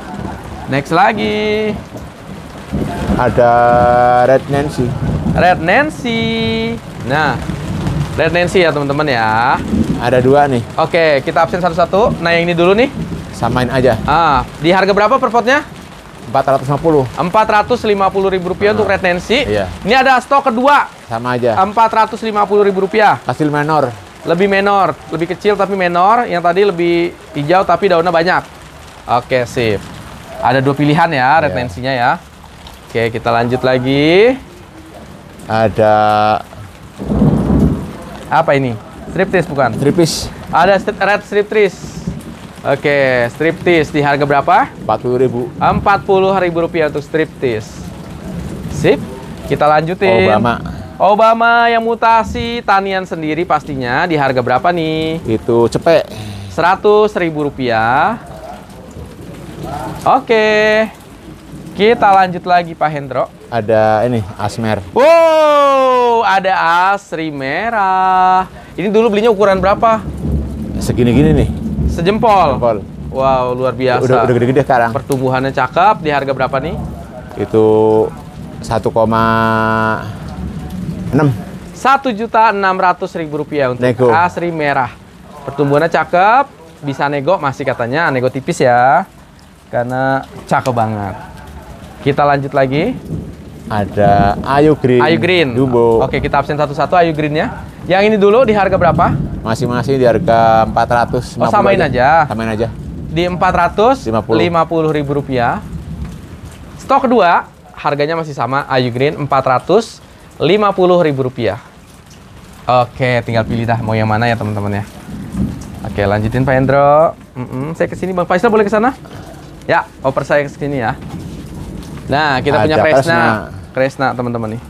Next lagi. Ada Red Nancy. Red Nancy. Nah, Red Nancy ya teman-teman ya. Ada dua nih. Oke, kita absen satu-satu. Nah, yang ini dulu nih. Samain aja. Ah, di harga berapa per potnya? Empat ratus lima puluh ribu rupiah nah, untuk ah, Red Nancy. Iya. Ini ada stok kedua. Sama aja. Empat ratus lima puluh ribu rupiah. Hasil menor. Lebih menor, lebih kecil tapi menor. Yang tadi lebih hijau tapi daunnya banyak. Oke, sip. Ada dua pilihan ya iya. retensinya ya. Oke, kita lanjut lagi. Ada apa ini? Striptis bukan? Striptis. Ada strip, red striptis. Oke, striptis di harga berapa? Empat puluh ribu rupiah untuk striptis. Sip. Kita lanjutin. Obama. Obama yang mutasi tanian sendiri pastinya di harga berapa nih? Itu cepek. Seratus ribu rupiah. Oke. Kita lanjut lagi Pak Hendro. Ada ini asmer. Wow, ada asri merah. Ini dulu belinya ukuran berapa? Segini-gini nih. Sejempol. Sejempol. Wow, luar biasa. Udah, udah gede-gede sekarang. Pertumbuhannya cakep. Di harga berapa nih? Itu 1,6. Satu juta enam ratus ribu rupiah untuk nego. asri merah. Pertumbuhannya cakep, bisa nego masih katanya nego tipis ya karena cakep banget. Kita lanjut lagi. Ada Ayu Green. Ayu Green. Dumbo. Oke, kita absen satu-satu Ayu Green-nya. Yang ini dulu di harga berapa? Masing-masing di harga 400. Oh, samain aja. aja. Samain aja. Di 450 ribu rupiah. Stok kedua, harganya masih sama Ayu Green 450 ribu rupiah. Oke, tinggal pilih dah mau yang mana ya teman-teman ya. Oke, lanjutin Pak Hendro. Mm -mm, saya kesini Bang Faisal boleh ke sana? Ya, oper saya ke sini ya. Nah, kita Ada punya Kresna. Kresna, teman-teman nih.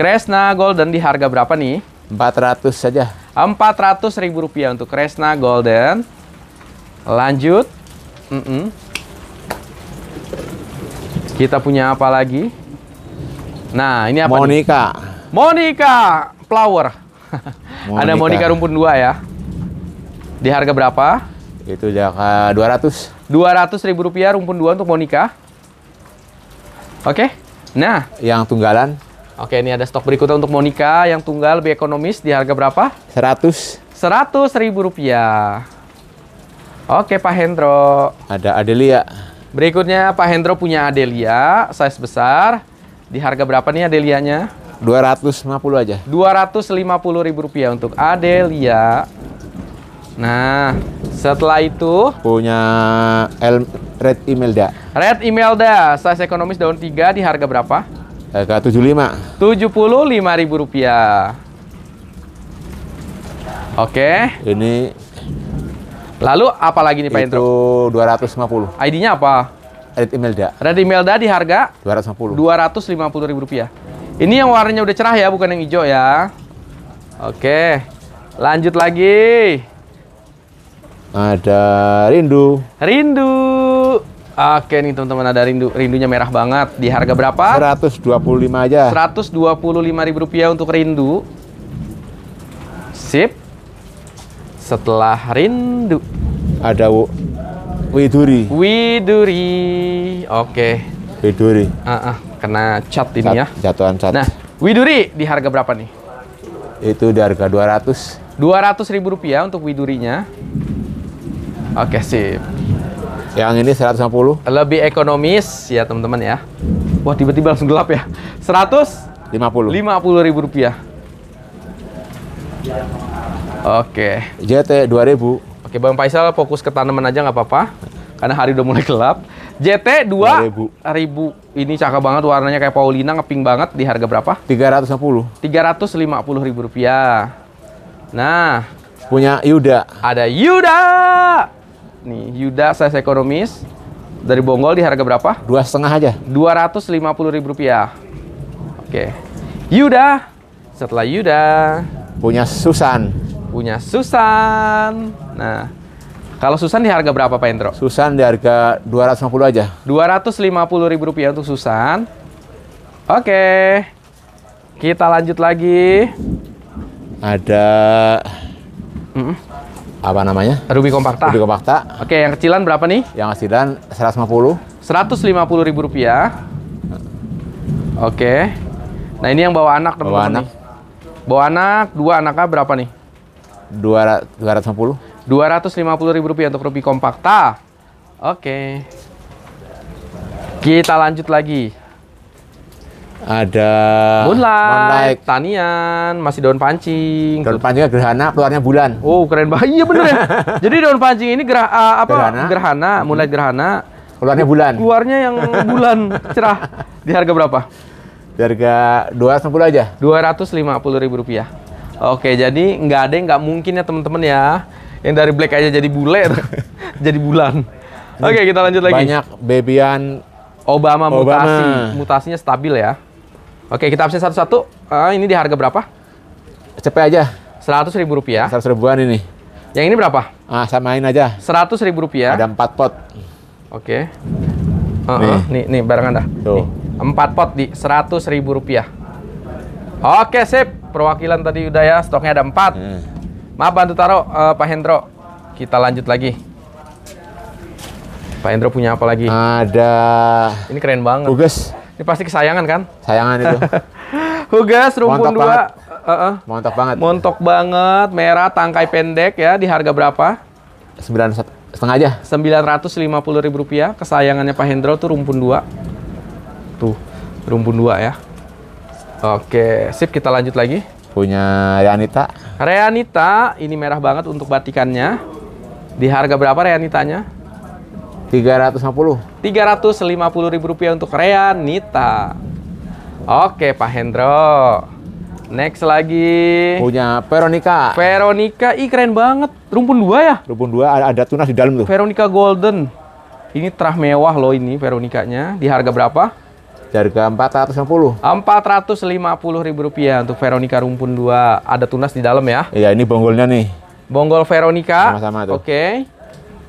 Kresna Golden di harga berapa nih? 400 saja. 400 ribu rupiah untuk Kresna Golden. Lanjut. Mm -mm. Kita punya apa lagi? Nah, ini apa Monica. Nih? Monica Flower. <laughs> Ada Monica rumpun dua ya. Di harga berapa? Itu jaka 200. 200 ribu rupiah rumpun dua untuk mau nikah. Oke. Okay. Nah. Yang tunggalan. Oke, ini ada stok berikutnya untuk Monica yang tunggal lebih ekonomis di harga berapa? 100. 100 ribu rupiah. Oke, Pak Hendro. Ada Adelia. Berikutnya Pak Hendro punya Adelia, size besar. Di harga berapa nih Adelianya? 250 aja. 250 ribu rupiah untuk Adelia. Nah, setelah itu punya El Red Imelda. Red Imelda, size ekonomis daun 3 di harga berapa? Harga 75. 75 ribu rupiah. Oke. Ini Lalu apa lagi nih Pak Itu lima 250. ID-nya apa? Red Imelda. Red Imelda di harga 250. 250 ribu rupiah. Ini yang warnanya udah cerah ya, bukan yang hijau ya. Oke. Lanjut lagi. Ada rindu. Rindu. Oke nih teman-teman ada rindu rindunya merah banget. Di harga berapa? 125 aja. 125 ribu rupiah untuk rindu. Sip. Setelah rindu ada Widuri. Widuri. Oke. Widuri. Uh -uh, kena cat ini cat, ya. Jatuhan cat. Nah, Widuri di harga berapa nih? Itu di harga 200. 200 ribu rupiah untuk Widurinya. Oke, sip. Yang ini 150. Lebih ekonomis ya, teman-teman ya. Wah, tiba-tiba langsung gelap ya. 100 50. 50 ribu rupiah. Oke. JT 2000. Oke, Bang Faisal fokus ke tanaman aja nggak apa-apa. Karena hari udah mulai gelap. JT 2000. ribu. Ini cakep banget warnanya kayak Paulina ngeping banget di harga berapa? lima 350 ribu rupiah. Nah, punya Yuda. Ada Yuda nih Yuda saya ekonomis dari Bonggol di harga berapa? Dua setengah aja. Dua ratus lima puluh ribu rupiah. Oke. Yuda. Setelah Yuda. Punya Susan. Punya Susan. Nah, kalau Susan di harga berapa Pak Hendro? Susan di harga dua ratus lima puluh aja. dua ratus lima puluh ribu rupiah untuk Susan. Oke. Kita lanjut lagi. Ada mm -mm apa namanya? Ruby Compacta. Ruby Compacta. Oke, yang kecilan berapa nih? Yang kecilan 150. 150 ribu rupiah. Oke. Nah ini yang bawa anak teman-teman. Bawa anak. Nih. Bawa anak, dua anaknya berapa nih? dua ratus lima puluh ribu rupiah untuk Ruby Compacta. Oke. Kita lanjut lagi ada Moonlight, Tanian, masih daun pancing. Daun pancingnya kan gerhana, keluarnya bulan. Oh, keren banget. Iya bener ya. <laughs> Jadi daun pancing ini gerah uh, apa? Gerhana, gerhana Moonlight gerhana. Keluarnya bulan. Keluarnya yang <laughs> bulan cerah. Di harga berapa? Di harga 250 aja. 250 ribu rupiah. Oke, jadi nggak ada yang nggak mungkin ya teman-teman ya. Yang dari black aja jadi bule, <laughs> jadi bulan. Oke, kita lanjut lagi. Banyak bebian Obama, Obama. mutasi, mutasinya stabil ya. Oke, kita absen satu-satu. Uh, ini di harga berapa? Cepet aja. Seratus ribu rupiah. Seratus ribuan ini. Yang ini berapa? Ah, samain aja. Seratus ribu rupiah. Ada empat pot. Oke. Uh -uh. Nih. nih, nih barang anda. Tuh. empat pot di seratus ribu rupiah. Oke, sip. Perwakilan tadi udah ya. Stoknya ada empat. Hmm. Maaf bantu taruh, eh, uh, Pak Hendro. Kita lanjut lagi. Pak Hendro punya apa lagi? Ada. Ini keren banget. Uges. Ini pasti kesayangan kan? Sayangan itu. <laughs> Hugas rumpun Montok dua. Banget. Uh, uh. Montok banget. Montok banget, merah tangkai pendek ya di harga berapa? Sembilan setengah aja. Sembilan ratus lima puluh ribu rupiah. Kesayangannya Pak Hendro tuh rumpun dua. Tuh, rumpun dua ya. Oke, sip kita lanjut lagi. Punya Reanita. Reanita, ini merah banget untuk batikannya. Di harga berapa Reanitanya? 350. 350 ribu rupiah untuk Nita. Oke, Pak Hendro. Next lagi. Punya Veronica. Veronica, ih keren banget. Rumpun dua ya? Rumpun dua ada, ada tunas di dalam tuh. Veronica Golden. Ini terah mewah loh ini Veronicanya. Di harga berapa? Harga 450. 450 ribu rupiah untuk Veronica rumpun dua. Ada tunas di dalam ya? Iya, ini bonggolnya nih. Bonggol Veronica. Sama-sama tuh. Oke. Okay.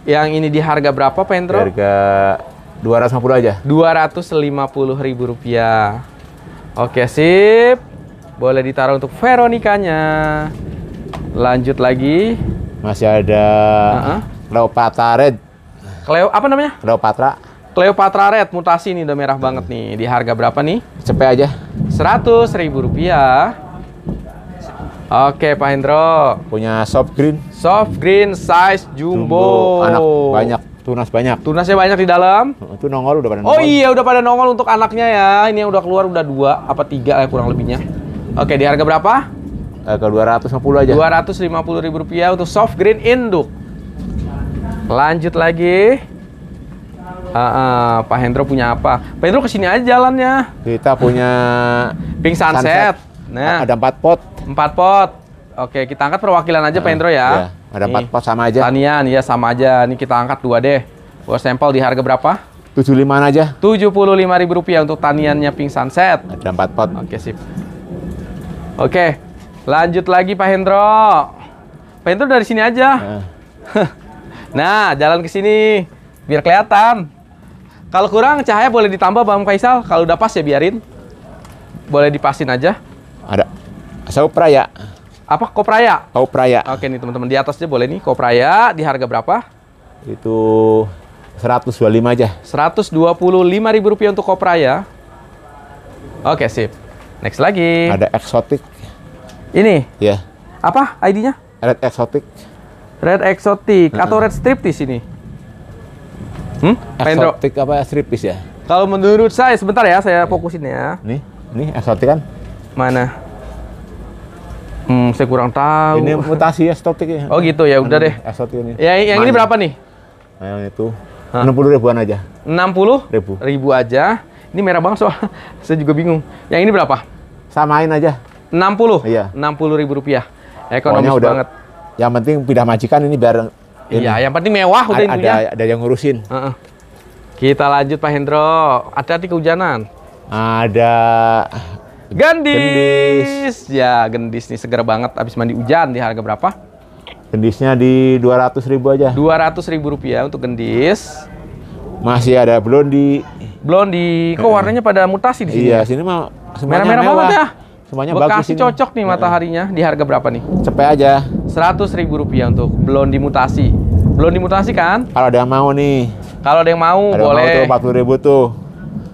Yang ini di harga berapa, Pentro? Harga 250 aja. 250 ribu rupiah. Oke, sip. Boleh ditaruh untuk Veronikanya. Lanjut lagi. Masih ada uh -huh. Cleopatra Red. Cleo apa namanya? Cleopatra. Cleopatra Red mutasi ini udah merah hmm. banget nih. Di harga berapa nih? Cepet aja. Seratus ribu rupiah. Oke Pak Hendro. Punya soft green. Soft green size jumbo. jumbo. Anak banyak, tunas banyak. Tunasnya banyak di dalam. Itu nongol udah pada oh nongol. Oh iya, udah pada nongol untuk anaknya ya. Ini yang udah keluar udah dua apa tiga ya kurang lebihnya. Oke, di harga berapa? Eh, ke 250 aja. puluh ribu rupiah untuk soft green induk. Lanjut lagi. Uh, uh, Pak Hendro punya apa? Pak Hendro kesini aja jalannya. Kita punya <laughs> Pink Sunset. sunset. Nah, ada empat pot. Empat pot. Oke, kita angkat perwakilan aja uh, Pak Indro ya. Iya. Ada empat pot oh, sama aja. Tanian, ya sama aja. Ini kita angkat dua deh. Buat sampel di harga berapa? Tujuh lima aja. Tujuh puluh lima ribu rupiah untuk taniannya Pink Sunset. Ada empat pot. Oke, sip. Oke, lanjut lagi Pak Hendro. Pak Hendro dari sini aja. Uh. <laughs> nah, jalan ke sini biar kelihatan. Kalau kurang cahaya boleh ditambah Bang Faisal. Kalau udah pas ya biarin. Boleh dipasin aja. Ada. Saya ya. Apa Kopraya? Kopraya. Oke nih teman-teman, di atasnya boleh nih Kopraya di harga berapa? Itu 125 aja. 125 ribu rupiah untuk Kopraya. Oke, sip. Next lagi. Ada eksotik. Ini? Ya. Yeah. Apa ID-nya? Red eksotik. Red eksotik hmm. atau Red Strip di sini? Hmm? Eksotik apa stripis ya? Kalau menurut saya sebentar ya, saya fokusin ya. Nih, nih eksotik kan? Mana? Hmm, saya kurang tahu. Ini mutasi estotik ya. Oh gitu ya, udah deh. Asotik ini. Ya, yang Mani. ini berapa nih? yang itu enam puluh ribuan aja. Enam puluh ribu. Ribu aja. Ini merah banget soal. <laughs> saya juga bingung. Yang ini berapa? Samain aja. Enam puluh. Iya. Enam puluh ribu rupiah. Ekonomis udah, banget. Yang penting pindah majikan ini biar. Iya, yang penting mewah udah ada, ada, ada yang ngurusin. Uh -uh. Kita lanjut Pak Hendro. Hati-hati kehujanan. Ada Gendis. gendis. Ya, gendis nih seger banget abis mandi hujan di harga berapa? Gendisnya di 200 ribu aja. 200 ribu rupiah untuk gendis. Masih ada blondi. Blondi. Kok warnanya pada mutasi di sini? Iya, ya? sini mah merah-merah banget ya. Semuanya Bekasi bagus ini. cocok nih mataharinya. Di harga berapa nih? Cepet aja. 100 ribu rupiah untuk blondi mutasi. Blondi mutasi kan? Kalau ada yang mau nih. Kalau ada yang mau, ada boleh. Mau tuh 40 ribu tuh.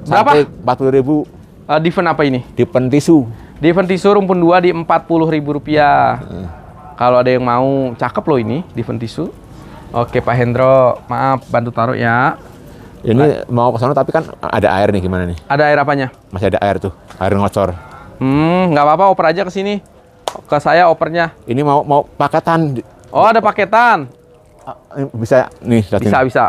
Berapa? Empat puluh ribu. Uh, eh, diven apa ini? Diven tisu. Diven tisu rumpun 2 di Rp40.000. Uh. Kalau ada yang mau, cakep loh ini diven tisu. Oke Pak Hendro, maaf bantu taruh ya. Ini mau ke sana tapi kan ada air nih gimana nih? Ada air apanya? Masih ada air tuh, air ngocor. Hmm, nggak apa-apa oper aja ke sini. Ke saya opernya. Ini mau mau paketan. Oh, ada paketan. Ah, eh, bisa nih, Bisa, bisa.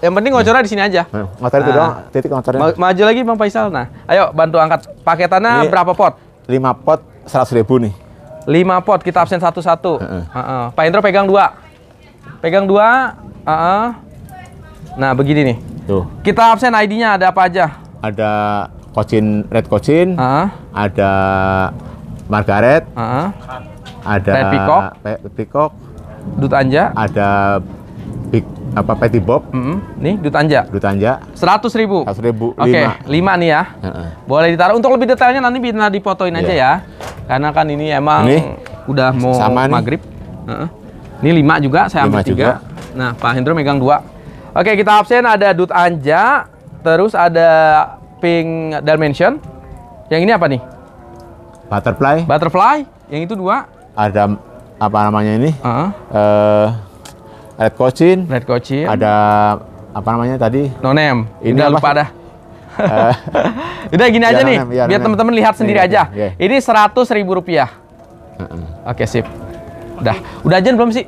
Yang penting iya. ngocornya di sini aja. Iya, nah, itu doang, titik ngocornya. Ma maju lagi Bang Faisal. Nah, ayo bantu angkat paketannya Ini berapa pot? 5 pot 100 ribu nih. 5 pot kita absen satu-satu. Heeh. uh -uh. Pak Indro pegang dua. Pegang dua. Uh -uh. Nah, begini nih. Tuh. Kita absen ID-nya ada apa aja? Ada Kocin, Red Kocin. Uh -uh. Ada Margaret. Uh -uh. Ada Red Peacock. Pe Peacock. Dut Anja. Ada apa Patty Bob. Mm -hmm. Nih Dutanja. Dutanja. Seratus ribu. Seratus ribu. Oke, okay, lima nih ya. Uh -uh. Boleh ditaruh. Untuk lebih detailnya nanti bisa dipotoin yeah. aja iya. ya. Karena kan ini emang ini udah mau sama maghrib. Nih. Uh -uh. Ini lima juga, saya ambil tiga. Nah, Pak Hendro megang dua. Oke, okay, kita absen ada Dutanja, terus ada Pink Dimension Yang ini apa nih? Butterfly. Butterfly. Yang itu dua. Ada apa namanya ini? Uh -huh. uh, Red Cochin. Red Cochin. Ada apa namanya tadi? name. Ini Udah lupa dah. Uh, <laughs> Udah gini ya aja nih, ya biar teman-teman lihat iya, sendiri yeah, aja. Yeah. Iya. Ini seratus ribu rupiah. Uh -uh. Oke okay, sip. Udah, udah aja belum sih?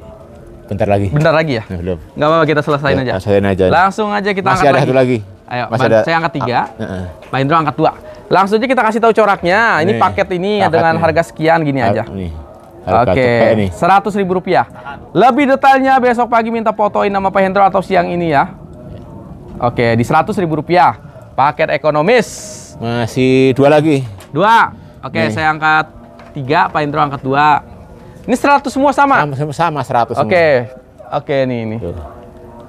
Bentar lagi. Bentar lagi ya? Eh, belum. Gak apa-apa kita selesaiin ya, aja. Selesaiin aja. Langsung aja kita Masih angkat ada lagi. satu lagi. Ayo, Masih ada. saya angkat tiga, uh -uh. Pak Indro angkat dua. Langsung aja kita kasih tahu coraknya. Ini, ini paket ini dengan harga sekian gini aja. Ini. Oke, seratus ribu rupiah. Lebih detailnya besok pagi minta fotoin nama Pak Hendro atau siang ini ya. Oke, di seratus ribu rupiah. Paket ekonomis. Masih dua lagi. Dua. Oke, Nih. saya angkat tiga, Pak Hendro angkat dua. Ini seratus semua sama? Sama, sama seratus. Oke, semua. oke ini ini.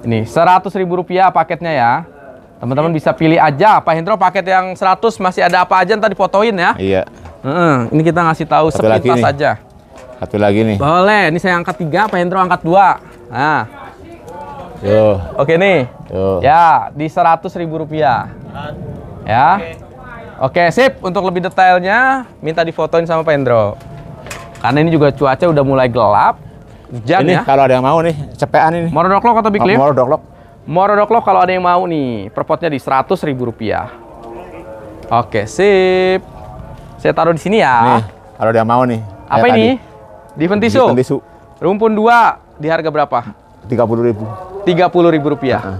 Ini seratus ribu rupiah paketnya ya. Teman-teman bisa pilih aja. Pak Hendro paket yang seratus masih ada apa aja ntar dipotoin ya. Iya. Hmm, Ini kita ngasih tahu sepintas saja. Satu lagi nih. Boleh, ini saya angkat tiga, Pak Hendro angkat dua. Nah. yo, Oke nih. Yo. Ya, di seratus ribu rupiah. Ya. Oke. sip. Untuk lebih detailnya, minta difotoin sama Pak Hendro. Karena ini juga cuaca udah mulai gelap. Jam, ini ya. kalau ada yang mau nih, cepetan ini. Morodoklok atau Big Leaf? Oh, morodoklok. Morodoklok kalau ada yang mau nih, perpotnya di seratus ribu rupiah. Oke, sip. Saya taruh di sini ya. Nih, kalau dia mau nih. Apa ini? Tadi. Di Ventisu. Di Ventisu. Rumpun 2 di harga berapa? 30 ribu. 30 ribu rupiah. Uh -huh.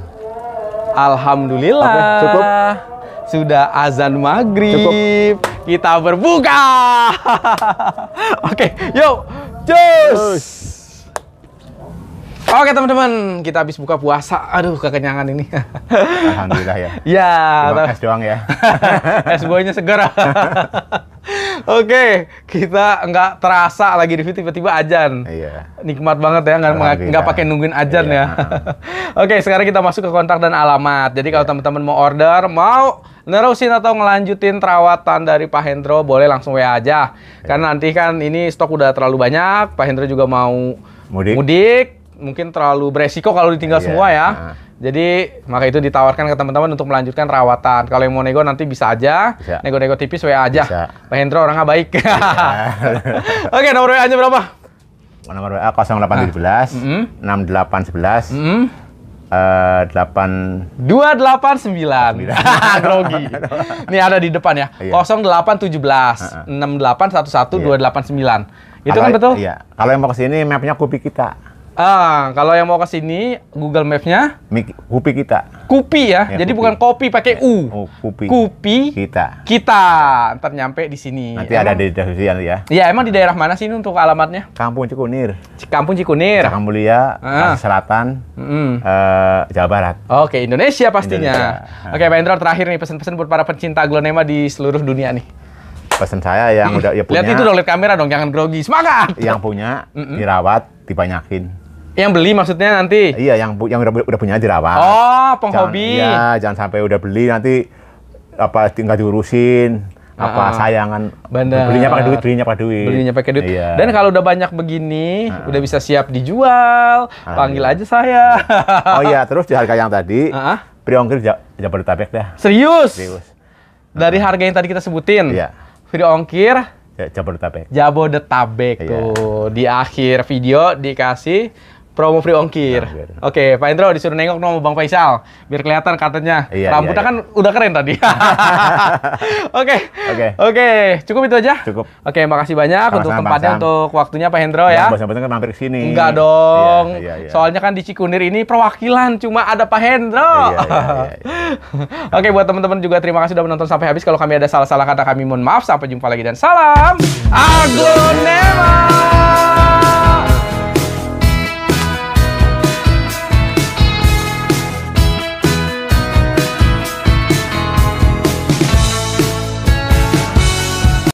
Alhamdulillah. okay, cukup. Sudah azan maghrib. Cukup. Kita berbuka. <laughs> Oke, okay, yuk. Cus. Cus. Oke teman-teman, kita habis buka puasa. Aduh, kekenyangan ini. Alhamdulillah ya. <laughs> Ya. Cuma es doang ya. <laughs> es buahnya segera. <laughs> Oke, kita nggak terasa lagi di tiba-tiba ajan. Iya. Nikmat banget ya, nggak nggak pakai nungguin ajan iya, ya. Oke, sekarang kita masuk ke kontak dan alamat. Jadi kalau iya. teman-teman mau order, mau nerusin atau ngelanjutin perawatan dari Pak Hendro, boleh langsung WA aja. Iya. Karena nanti kan ini stok udah terlalu banyak. Pak Hendro juga mau mudik. mudik mungkin terlalu beresiko kalau ditinggal yeah. semua ya. Nah. Jadi maka itu ditawarkan ke teman-teman untuk melanjutkan rawatan. Kalau yang mau nego nanti bisa aja, nego-nego tipis WA aja. Bisa. Pak Hendro orangnya baik. Iya. <laughs> Oke, nomor WA-nya berapa? Nomor WA 0817 nah. mm -hmm. 6811 mm -hmm. Uh, 8 289. Grogi. Ini ada di depan ya. Iya. 0817 uh -uh. 6811 289. Itu Kalo, kan betul? Iya. Kalau yang mau ke sini mapnya kopi kita. Ah, kalau yang mau ke sini Google Maps-nya Kupi kita. Kupi ya. ya Jadi kupi. bukan kopi pakai U. Ya, oh, kupi. Kupi kita. Kita. Ntar nyampe di sini. Nanti emang, ada di daerah sini ya. Iya, emang di daerah mana sih ini untuk alamatnya? Kampung Cikunir. Kampung Cikunir. Kampung Mulia, ah. Selatan, mm uh, Jawa Barat. Oke, Indonesia pastinya. Oke, Oke, Pak Endro terakhir nih pesan-pesan buat para pecinta glonema di seluruh dunia nih pesan saya yang udah ya punya. Lihat itu dong, lihat kamera dong, jangan grogi. Semangat. Yang punya mm -mm. dirawat, dibanyakin. Yang beli maksudnya nanti? Iya, yang yang udah, udah punya apa? Oh, penghobi. Jangan, iya, jangan sampai udah beli nanti apa tinggal diurusin apa uh, sayangan belinya pakai duit belinya pakai duit belinya pakai duit iya. dan kalau udah banyak begini uh, udah bisa siap dijual uh, panggil iya. aja saya oh iya terus di harga yang tadi uh, free ongkir Jabodetabek dah serius, serius. dari harga yang tadi kita sebutin iya. free ongkir Jabodetabek Jabodetabek iya. tuh di akhir video dikasih promo free ongkir. Nah, Oke, gitu. Oke, Pak Indro disuruh nengok sama Bang Faisal biar kelihatan katanya. Iya, iya Rambutnya iya, iya. kan udah keren tadi. <laughs> Oke. Oke. Oke, cukup itu aja. Cukup. Oke, makasih banyak sama -sama, untuk tempatnya, sama. untuk waktunya Pak Hendro iya, ya. bosan-bosan kan mampir ke sini. Enggak dong. Iya, iya, iya. Soalnya kan di Cikunir ini perwakilan cuma ada Pak Hendro. Iya, iya, iya, iya. <laughs> Oke, buat teman-teman juga terima kasih sudah menonton sampai habis. Kalau kami ada salah-salah kata kami mohon maaf. Sampai jumpa lagi dan salam Aglonema.